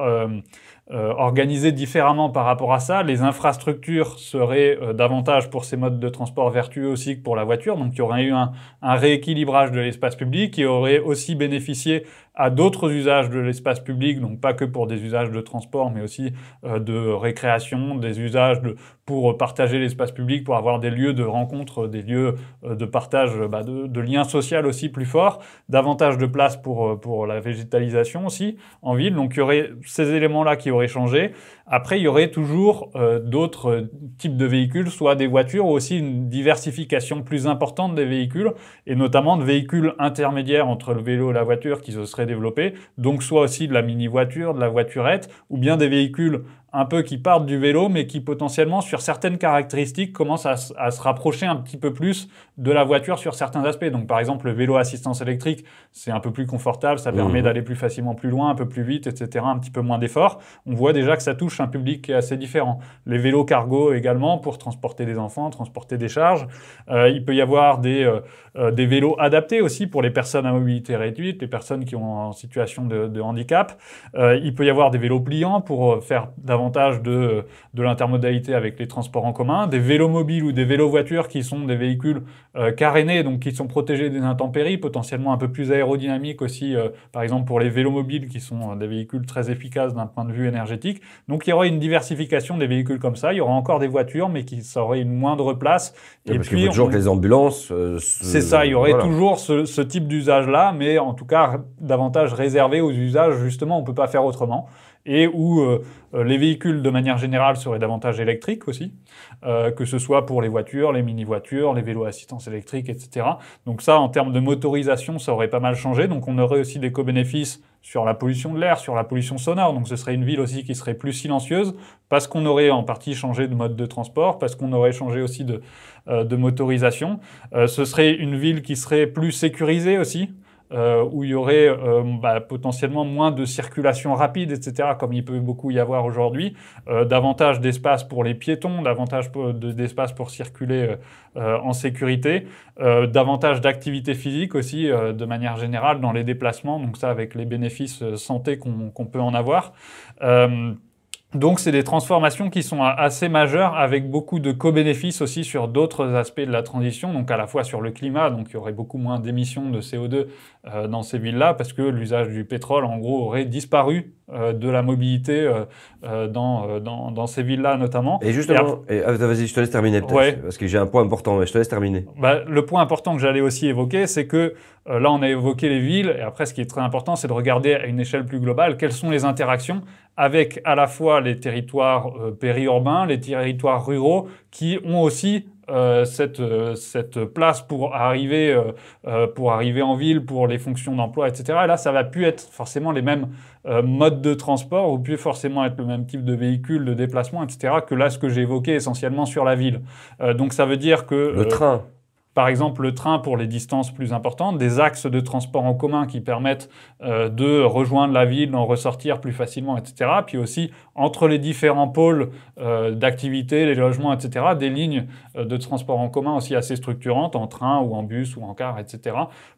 euh, différemment par rapport à ça. Les infrastructures seraient euh, davantage pour ces modes de transport vertueux aussi que pour la voiture. Donc il y aurait eu un, un rééquilibrage de l'espace public qui aurait aussi bénéficié à d'autres usages de l'espace public, donc pas que pour des usages de transport, mais aussi euh, de récréation, des usages de, pour partager l'espace public, pour avoir des lieux de rencontre, euh, des lieux euh, de partage, bah, de, liens sociaux aussi plus forts, davantage de place pour, pour la végétalisation aussi en ville. Donc il y aurait ces éléments-là qui auraient changé. Après, il y aurait toujours d'autres types de véhicules, soit des voitures ou aussi une diversification plus importante des véhicules, et notamment de véhicules intermédiaires entre le vélo et la voiture qui se seraient développé, donc soit aussi de la mini-voiture, de la voiturette, ou bien des véhicules un peu qui partent du vélo, mais qui potentiellement, sur certaines caractéristiques, commencent à, se rapprocher un petit peu plus de la voiture sur certains aspects. Donc, par exemple, le vélo assistance électrique, c'est un peu plus confortable, ça permet mmh. d'aller plus facilement plus loin, un peu plus vite, etc., un petit peu moins d'efforts. On voit déjà que ça touche un public assez différent. Les vélos cargo également, pour transporter des enfants, transporter des charges. Euh, il peut y avoir des, euh, euh, des vélos adaptés aussi pour les personnes à mobilité réduite, les personnes qui ont en situation de, handicap. il peut y avoir des vélos pliants pour faire davantage de, de l'intermodalité avec les transports en commun, des vélos mobiles ou des vélos voitures qui sont des véhicules euh, carénés, donc qui sont protégés des intempéries, potentiellement un peu plus aérodynamiques aussi, euh, par exemple pour les vélos mobiles qui sont euh, des véhicules très efficaces d'un point de vue énergétique. Donc il y aura une diversification des véhicules comme ça, il y aura encore des voitures, mais qui auraient une moindre place. Et, puis, toujours que les ambulances. c'est ça, il y aurait toujours ce, ce type d'usage là, mais en tout cas davantage réservé aux usages justement on peut pas faire autrement et où euh, les véhicules de manière générale seraient davantage électriques aussi, euh, que ce soit pour les voitures, les mini-voitures, les vélos à assistance électrique, etc. Donc ça, en termes de motorisation, ça aurait pas mal changé. Donc on aurait aussi des co-bénéfices sur la pollution de l'air, sur la pollution sonore. Donc ce serait une ville aussi qui serait plus silencieuse, parce qu'on aurait en partie changé de mode de transport, parce qu'on aurait changé aussi de euh, motorisation. ce serait une ville qui serait plus sécurisée aussi, euh, où il y aurait euh, bah, potentiellement moins de circulation rapide, etc., comme il peut beaucoup y avoir aujourd'hui, euh, davantage d'espace pour les piétons, davantage d'espace pour circuler en sécurité, davantage d'activité physique aussi, de manière générale, dans les déplacements, donc ça avec les bénéfices santé qu'on peut en avoir. Donc c'est des transformations qui sont assez majeures avec beaucoup de co-bénéfices aussi sur d'autres aspects de la transition, donc à la fois sur le climat, donc il y aurait beaucoup moins d'émissions de CO2 euh, dans ces villes-là parce que l'usage du pétrole en gros aurait disparu euh, de la mobilité euh, dans, dans, ces villes-là notamment. Et justement, ah, vas-y, je te laisse terminer parce que j'ai un point important, mais je te laisse terminer. Bah, le point important que j'allais aussi évoquer, c'est que là on a évoqué les villes et après ce qui est très important, c'est de regarder à une échelle plus globale quelles sont les interactions avec à la fois les territoires euh, périurbains, les territoires ruraux, qui ont aussi euh, cette, euh, cette, place pour arriver, pour arriver en ville, pour les fonctions d'emploi, etc. Et là, ça va plus être forcément les mêmes modes de transport, ou plus forcément être le même type de véhicule, de déplacement, etc., que là, ce que j'ai évoqué essentiellement sur la ville. donc ça veut dire que... Le train par exemple le train pour les distances plus importantes, des axes de transport en commun qui permettent euh, de rejoindre la ville, d'en ressortir plus facilement, etc. Puis aussi entre les différents pôles euh, d'activité, les logements, etc., des lignes euh, de transport en commun aussi assez structurantes en train ou en bus ou en car, etc.,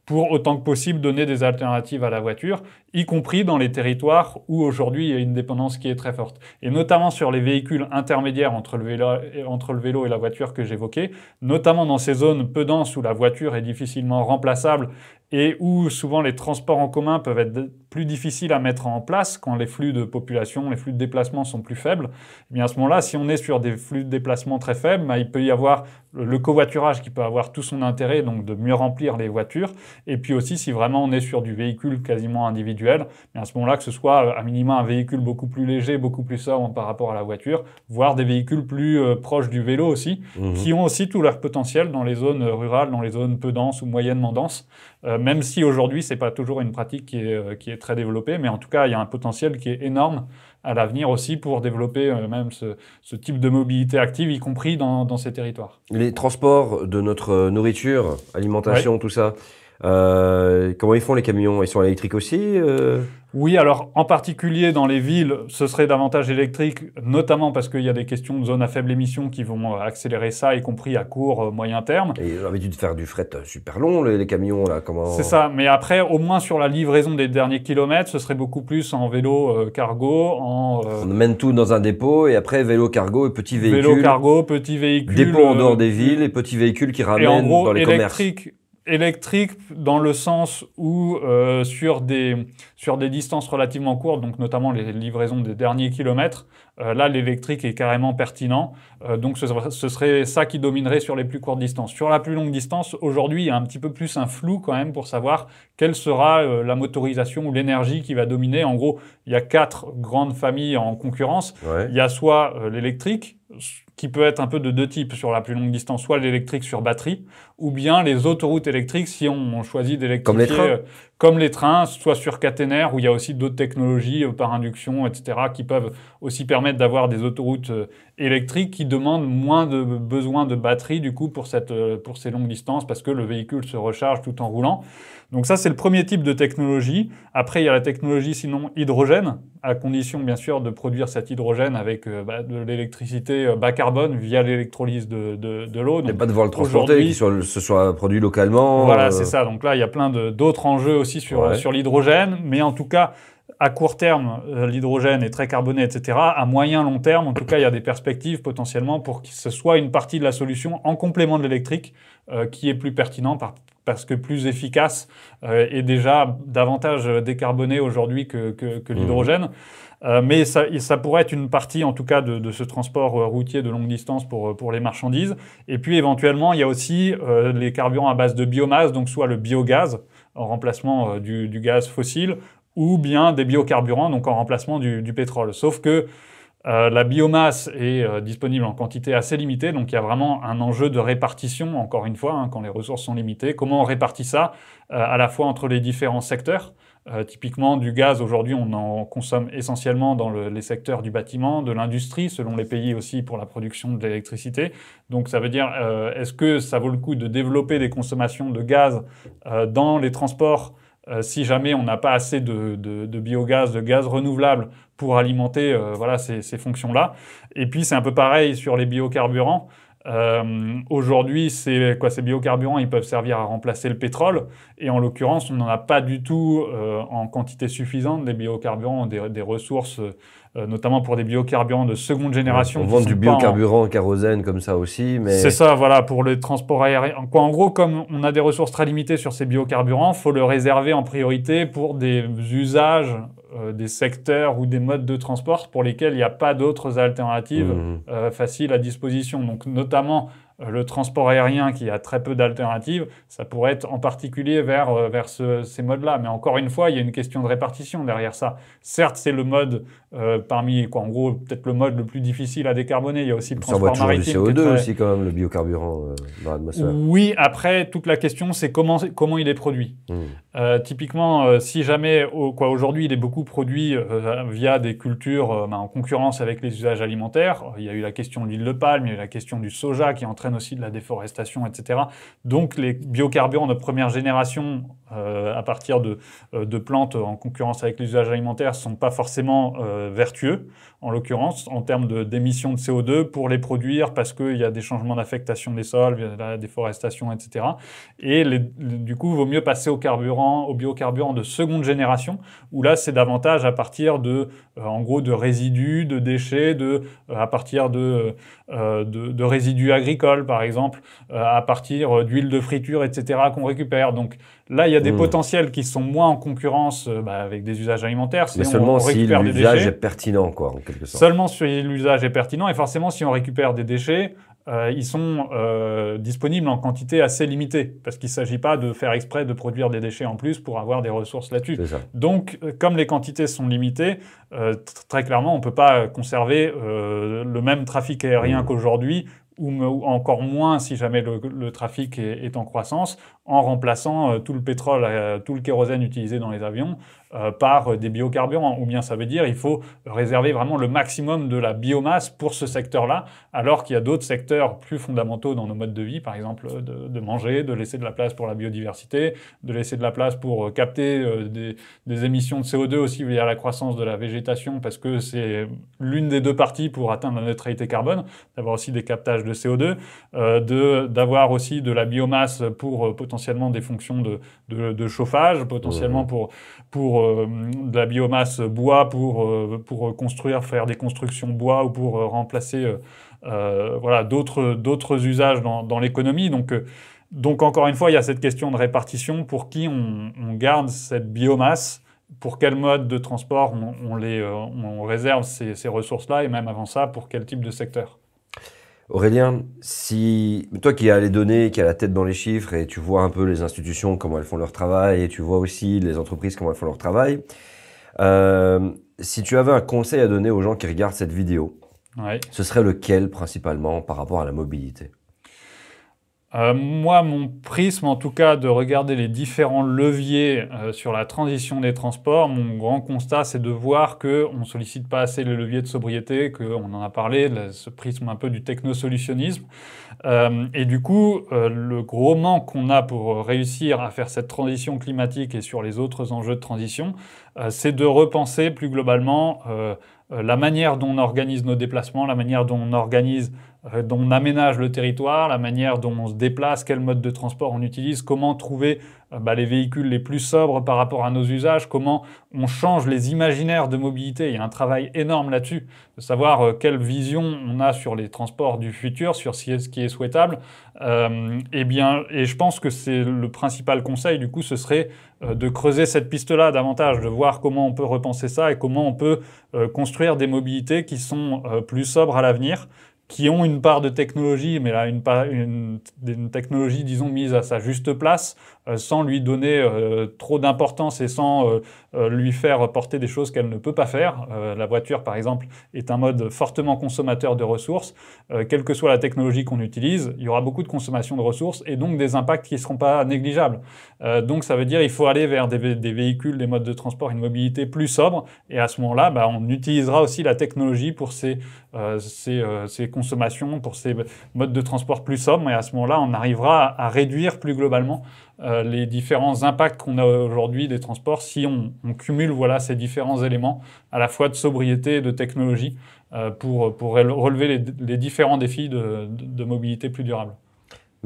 pour autant que possible donner des alternatives à la voiture, y compris dans les territoires où aujourd'hui il y a une dépendance qui est très forte. Et notamment sur les véhicules intermédiaires entre le vélo, et la voiture que j'évoquais, notamment dans ces zones peu denses où la voiture est difficilement remplaçable et où souvent les transports en commun peuvent être plus difficiles à mettre en place quand les flux de population, les flux de déplacement sont plus faibles, Mais eh à ce moment-là, si on est sur des flux de déplacement très faibles, bah, il peut y avoir le covoiturage qui peut avoir tout son intérêt, donc de mieux remplir les voitures, et puis aussi si vraiment on est sur du véhicule quasiment individuel, à ce moment-là, que ce soit euh, à minima un véhicule beaucoup plus léger, beaucoup plus sobre par rapport à la voiture, voire des véhicules plus euh, proches du vélo aussi, mmh qui ont aussi tout leur potentiel dans les zones euh, rurales, dans les zones peu denses ou moyennement denses. Euh, même si aujourd'hui, ce n'est pas toujours une pratique euh, qui est, très développée, mais en tout cas, il y a un potentiel qui est énorme à l'avenir aussi pour développer euh, même ce, type de mobilité active, y compris dans, ces territoires. Les transports de notre nourriture, alimentation, tout ça, euh, comment ils font les camions Ils sont électriques aussi euh? Oui, alors en particulier dans les villes, ce serait davantage électrique, notamment parce qu'il y a des questions de zones à faible émission qui vont euh, accélérer ça, y compris à court, moyen terme. Et l'habitude de faire du fret super long, les, camions là, comment C'est ça, mais après, au moins sur la livraison des derniers kilomètres, ce serait beaucoup plus en vélo cargo, en... On mène tout dans un dépôt et après vélo cargo et petit véhicules. Vélo cargo, petit véhicule. Dépôt en dehors des villes et petits véhicules qui ramènent en gros, dans les électrique, commerces électrique dans le sens où euh, sur, des, sur des distances relativement courtes, donc notamment les livraisons des derniers kilomètres, euh, là, l'électrique est carrément pertinent. Euh, donc, ce, serait ça qui dominerait sur les plus courtes distances. Sur la plus longue distance, aujourd'hui, il y a un petit peu plus un flou quand même pour savoir quelle sera euh, la motorisation ou l'énergie qui va dominer. En gros, il y a quatre grandes familles en concurrence. Il y a soit l'électrique, qui peut être un peu de deux types sur la plus longue distance, soit l'électrique sur batterie, ou bien les autoroutes électriques si on, choisit d'électrifier comme les trains, soit sur caténaire, où il y a aussi d'autres technologies euh, par induction, etc., qui peuvent aussi permettre d'avoir des autoroutes euh, électriques qui demandent moins de besoin de batterie, du coup, euh, pour ces longues distances, parce que le véhicule se recharge tout en roulant. Donc ça, c'est le premier type de technologie. Après, il y a la technologie sinon hydrogène, à condition bien sûr de produire cet hydrogène avec euh, bah, de l'électricité euh, bas carbone via l'électrolyse de, l'eau. Et pas devoir le transporter, qu'il ce soit produit localement. Voilà, euh. c'est ça. Donc là, il y a plein d'autres enjeux aussi sur, sur l'hydrogène. Mais en tout cas, à court terme, euh, l'hydrogène est très carboné, etc. À moyen, long terme, en tout cas, il y a des perspectives potentiellement pour que ce soit une partie de la solution en complément de l'électrique euh, qui est plus pertinent parce que plus efficace euh, et déjà davantage décarboné aujourd'hui que, mmh. l'hydrogène. mais ça, ça, pourrait être une partie, en tout cas, de, ce transport routier de longue distance pour, pour, les marchandises. Et puis, éventuellement, il y a aussi les carburants à base de biomasse, donc soit le biogaz en remplacement du, du, gaz fossile, ou bien des biocarburants, donc en remplacement du, pétrole. Sauf que euh, la biomasse est euh, disponible en quantité assez limitée, donc il y a vraiment un enjeu de répartition, encore une fois, hein, quand les ressources sont limitées. Comment on répartit ça euh, à la fois entre les différents secteurs Typiquement, du gaz, aujourd'hui, on en consomme essentiellement dans les secteurs du bâtiment, de l'industrie, selon les pays aussi pour la production de l'électricité. Donc ça veut dire, est-ce que ça vaut le coup de développer des consommations de gaz dans les transports euh, si jamais on n'a pas assez de, de, de, biogaz, de gaz renouvelable pour alimenter euh, voilà, ces, ces fonctions-là. Et puis c'est un peu pareil sur les biocarburants. Euh, aujourd'hui, c'est quoi, ces biocarburants, ils peuvent servir à remplacer le pétrole. Et en l'occurrence, on n'en a pas du tout en quantité suffisante des biocarburants, des, des ressources euh, notamment pour des biocarburants de seconde génération. On vend du biocarburant en... kérosène comme ça aussi, mais... C'est ça, voilà, pour le transport aérien. Quoi, en gros, comme on a des ressources très limitées sur ces biocarburants, il faut le réserver en priorité pour des usages, euh, des secteurs ou des modes de transport pour lesquels il n'y a pas d'autres alternatives mmh. euh, faciles à disposition. Donc, notamment euh, le transport aérien qui a très peu d'alternatives, ça pourrait être en particulier vers, euh, vers ces modes-là. Mais encore une fois, il y a une question de répartition derrière ça. Certes, c'est le mode euh, parmi, quoi, en gros, peut-être le mode le plus difficile à décarboner. Il y a aussi le ça maritime. CO2 aussi, quand même, le biocarburant dans l'atmosphère. Oui, après, toute la question, c'est comment, comment il est produit. Hmm. typiquement, si jamais, quoi, aujourd'hui, il est beaucoup produit via des cultures ben, en concurrence avec les usages alimentaires, il y a eu la question de l'huile de palme, il y a eu la question du soja qui est en aussi de la déforestation, etc. Donc les biocarburants de première génération, euh, à partir de, euh, de, plantes en concurrence avec l'usage alimentaire, ne sont pas forcément euh, vertueux en l'occurrence, en termes d'émissions de, de, CO2 pour les produire parce qu'il y a des changements d'affectation des sols, la déforestation, etc. Et les, du coup, il vaut mieux passer au carburant, au biocarburants de seconde génération, où là, c'est davantage à partir de, euh, en gros, de résidus, de déchets, de, euh, à partir euh, de, de, résidus agricoles, par exemple, à partir d'huile de friture, etc., qu'on récupère. Donc là, il y a des hmm. potentiels qui sont moins en concurrence bah, avec des usages alimentaires. Mais seulement on, si l'usage est pertinent, quoi. Seulement si l'usage est pertinent et forcément si on récupère des déchets, euh, ils sont euh, disponibles en quantité assez limitée, parce qu'il ne s'agit pas de faire exprès de produire des déchets en plus pour avoir des ressources là-dessus. Donc, euh, comme les quantités sont limitées, très clairement, on ne peut pas conserver le même trafic aérien mmh. qu'aujourd'hui, ou, encore moins si jamais le, trafic est en croissance en remplaçant euh, tout le pétrole, euh, tout le kérosène utilisé dans les avions euh, par des biocarburants. Ou bien ça veut dire il faut réserver vraiment le maximum de la biomasse pour ce secteur-là, alors qu'il y a d'autres secteurs plus fondamentaux dans nos modes de vie, par exemple de, manger, de laisser de la place pour la biodiversité, de laisser de la place pour capter des, émissions de CO2 aussi via la croissance de la végétation, parce que c'est l'une des deux parties pour atteindre la neutralité carbone, d'avoir aussi des captages de CO2, de d'avoir aussi de la biomasse pour potentiellement potentiellement des fonctions de, chauffage, potentiellement pour, pour euh, de la biomasse bois, pour, euh, pour construire, faire des constructions bois ou pour euh, remplacer voilà, d'autres usages dans, l'économie. Donc, donc encore une fois, il y a cette question de répartition pour qui on, garde cette biomasse pour quel mode de transport on, réserve ces ressources-là et même avant ça, pour quel type de secteur Aurélien, si toi qui as les données, qui as la tête dans les chiffres et tu vois un peu les institutions comment elles font leur travail et tu vois aussi les entreprises comment elles font leur travail, euh, si tu avais un conseil à donner aux gens qui regardent cette vidéo, ce serait lequel principalement par rapport à la mobilité euh, moi, mon prisme, en tout cas, de regarder les différents leviers euh, sur la transition des transports, mon grand constat, c'est de voir qu'on on sollicite pas assez les leviers de sobriété, qu'on en a parlé, ce prisme un peu du technosolutionnisme. Euh, et du coup, euh, le gros manque qu'on a pour euh, réussir à faire cette transition climatique et sur les autres enjeux de transition, c'est de repenser plus globalement euh, la manière dont on organise nos déplacements, la manière dont on organise, euh, dont on aménage le territoire, la manière dont on se déplace, quel mode de transport on utilise, comment trouver euh, bah, les véhicules les plus sobres par rapport à nos usages, comment on change les imaginaires de mobilité. Il y a un travail énorme là-dessus, de savoir quelle vision on a sur les transports du futur, sur ce qui est souhaitable. et eh bien, et je pense que c'est le principal conseil, du coup, ce serait euh, de creuser cette piste-là davantage, de voir comment on peut repenser ça et comment on peut euh, construire des mobilités qui sont euh, plus sobres à l'avenir, qui ont une part de technologie, mais là, une, technologie, disons, mise à sa juste place, euh, sans lui donner euh, trop d'importance et sans euh, lui faire porter des choses qu'elle ne peut pas faire. la voiture, par exemple, est un mode fortement consommateur de ressources. quelle que soit la technologie qu'on utilise, il y aura beaucoup de consommation de ressources et donc des impacts qui ne seront pas négligeables. donc ça veut dire qu'il faut aller vers des, véhicules, des modes de transport, une mobilité plus sobre. Et à ce moment-là, bah, on utilisera aussi la technologie pour ces, ces consommations, pour ces modes de transport plus sobres. Et à ce moment-là, on arrivera à réduire plus globalement euh, les différents impacts qu'on a aujourd'hui des transports si on, cumule voilà, ces différents éléments à la fois de sobriété et de technologie euh, pour, pour relever les, différents défis de, mobilité plus durable.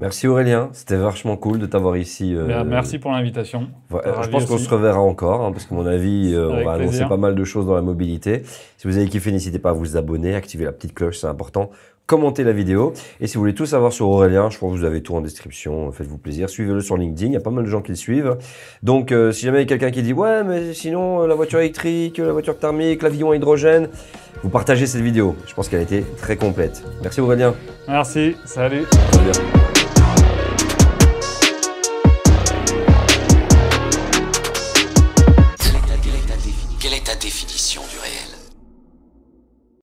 Merci Aurélien, c'était vachement cool de t'avoir ici. Euh, ben, merci pour l'invitation. je pense qu'on se reverra encore, hein, parce que mon avis, on va annoncer pas mal de choses dans la mobilité. Si vous avez kiffé, n'hésitez pas à vous abonner, activer la petite cloche, c'est important commentez la vidéo. Et si vous voulez tout savoir sur Aurélien, je crois que vous avez tout en description. Faites-vous plaisir. Suivez-le sur LinkedIn. Il y a pas mal de gens qui le suivent. Donc, euh, si jamais il y a quelqu'un qui dit Ouais, mais sinon, euh, la voiture électrique, la voiture thermique, l'avion à hydrogène, vous partagez cette vidéo. Je pense qu'elle a été très complète. Merci Aurélien. Merci. Salut.